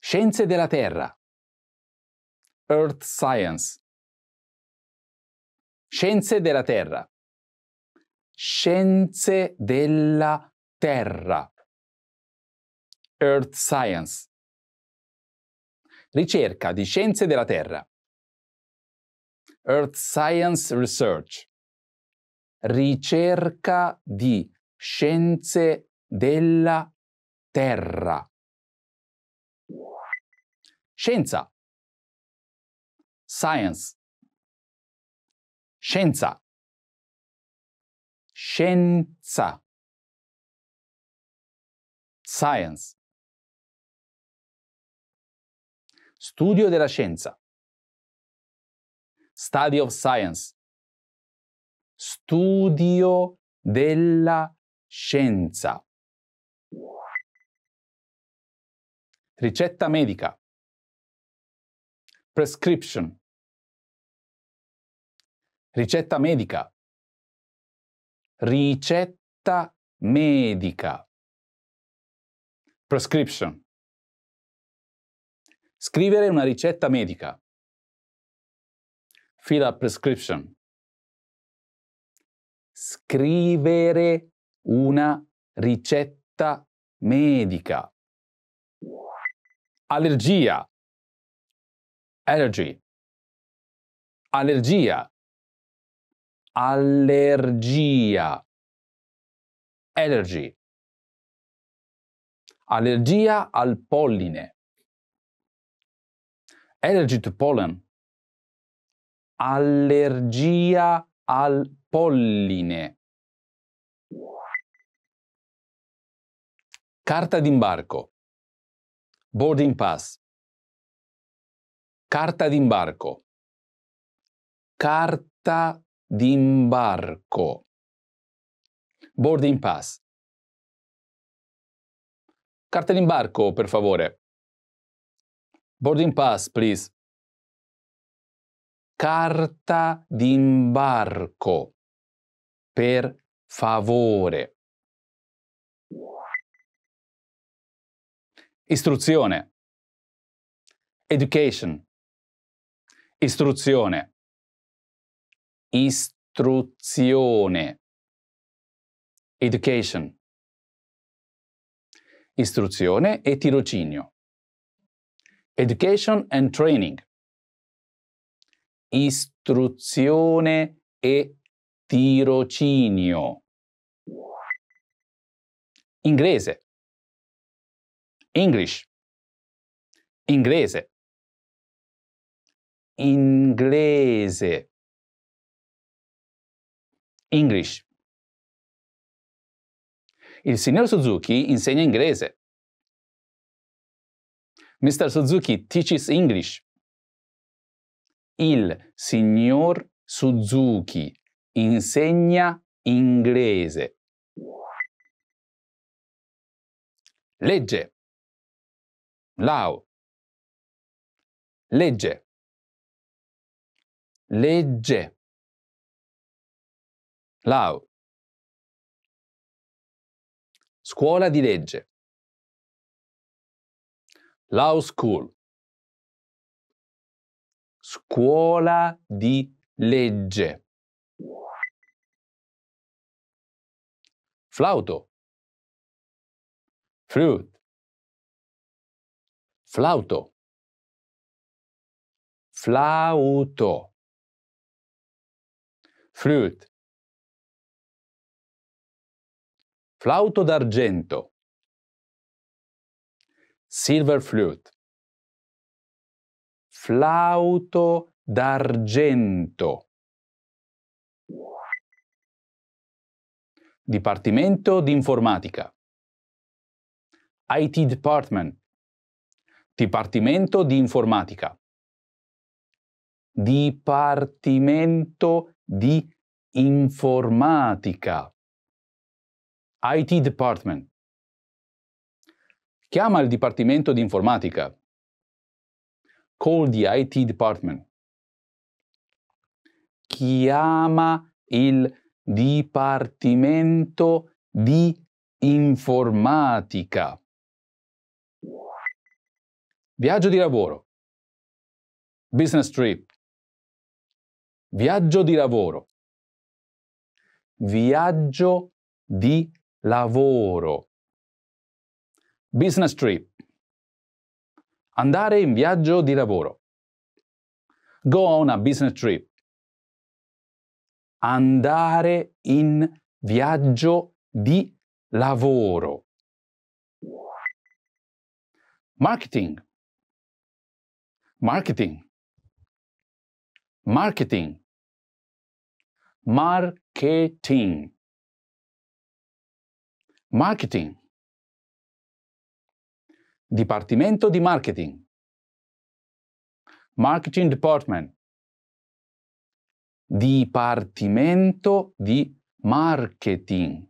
Scienze della Terra. Earth Science. Scienze della Terra. Scienze della Terra. Earth Science. Ricerca di scienze della Terra. Earth Science Research. Ricerca di scienze della Terra. Scienza. Science. Scienza. Scienza. Science. Studio della scienza. Study of science. Studio della scienza. Ricetta medica prescription, ricetta medica, ricetta medica, prescription, scrivere una ricetta medica, fill up prescription, scrivere una ricetta medica, allergia, Energy. Allergia. Allergia. Allergy. Allergia al polline. Allergy to pollen. Allergia al polline. Carta d'imbarco. Boarding pass. Carta d'imbarco. Carta d'imbarco. Boarding pass. Carta d'imbarco, per favore. Boarding pass, please. Carta d'imbarco. Per favore. Istruzione. Education. Istruzione. Istruzione. Education. Istruzione e tirocinio. Education and training. Istruzione e tirocinio. Inglese. English. Inglese inglese. English. Il signor Suzuki insegna inglese. Mr. Suzuki teaches English. Il signor Suzuki insegna inglese. Legge. Lao. Legge legge. Lao. Scuola di legge. Law School. Scuola di legge. Flauto. Flute. Flauto. Flauto flute, flauto d'argento, silver flute, flauto d'argento, Dipartimento di informatica, IT Department, Dipartimento di informatica. Dipartimento di informatica. IT Department. Chiama il Dipartimento di Informatica. Call the IT Department. Chiama il Dipartimento di Informatica. Viaggio di lavoro. Business trip. Viaggio di lavoro. Viaggio di lavoro. Business trip. Andare in viaggio di lavoro. Go on a business trip. Andare in viaggio di lavoro. Marketing. Marketing. Marketing. Marketing. Marketing. Dipartimento di Marketing. Marketing Department. Dipartimento di Marketing.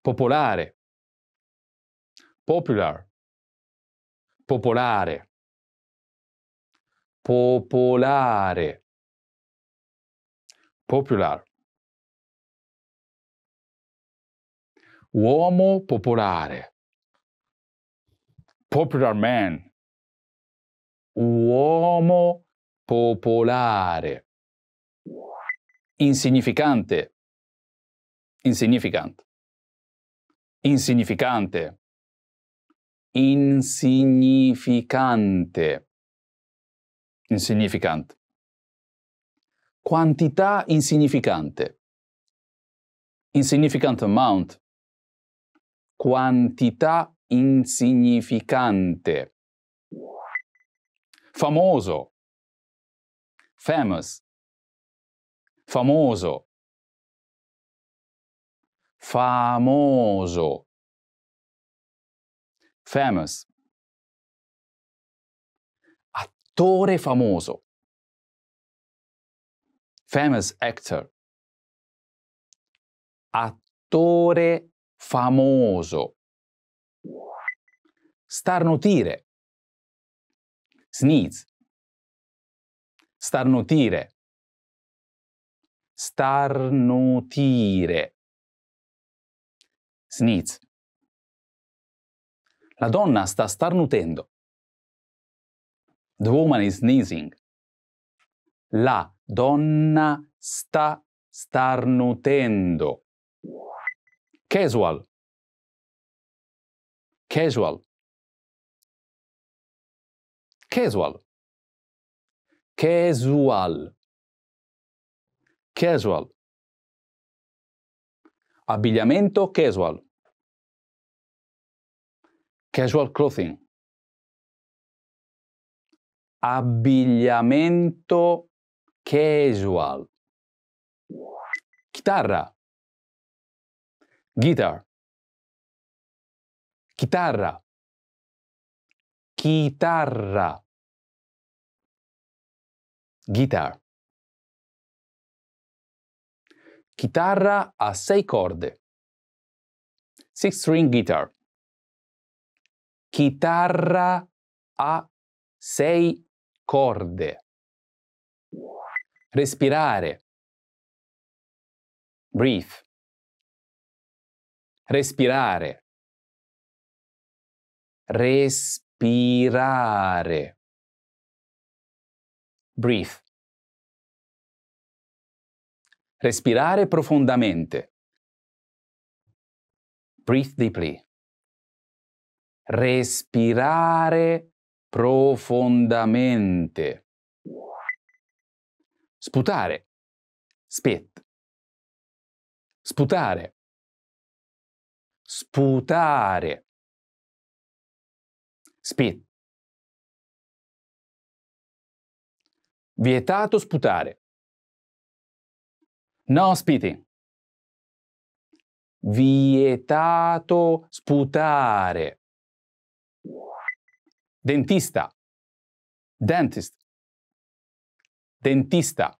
Popolare. Popular. Popolare popolare. Popular. Uomo popolare. Popular man. Uomo popolare. Insignificante. Insignificant. Insignificante. Insignificante insignificante. Quantità insignificante. Insignificant amount. Quantità insignificante. Famoso. Famous. Famoso. Famoso. Famous. attore famoso. Famous actor. Attore famoso. Starnutire. Sneeze. Starnutire. Starnutire. Sneeze. La donna sta starnutendo. The woman is sneezing. La donna sta starnutendo. Casual. Casual. Casual. Casual. Casual. Abbigliamento casual. Casual clothing abbigliamento casual. Chitarra. Guitar. Chitarra. Chitarra. Guitar. Chitarra a sei corde. Six string guitar. Chitarra a sei corde, respirare, breathe, respirare, respirare, breathe. Respirare profondamente. Breathe deeply. Respirare profondamente. Sputare. Spit. Sputare. Sputare. Spit. Vietato sputare. No spitting. Vietato sputare. Dentista. Dentist. Dentista.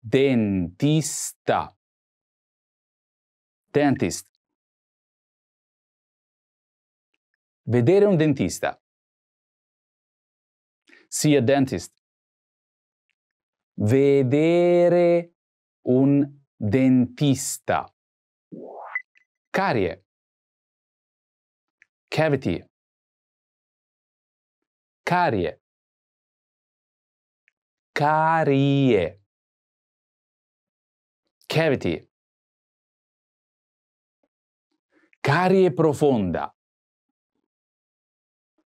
Dentista. Dentist. Vedere un dentista. See a dentist. Vedere un dentista. Carie. Cavity carie. Carie. Cavity. Carie profonda.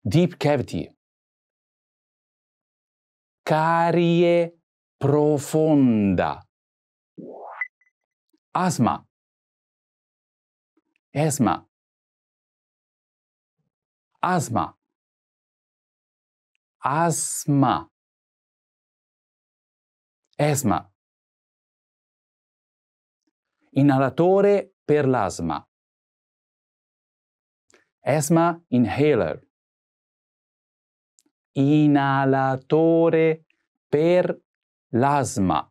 Deep cavity. Carie profonda. Asma. Asma. Asma asma. Esma. Inalatore per l'asma. Asthma inhaler. Inalatore per l'asma.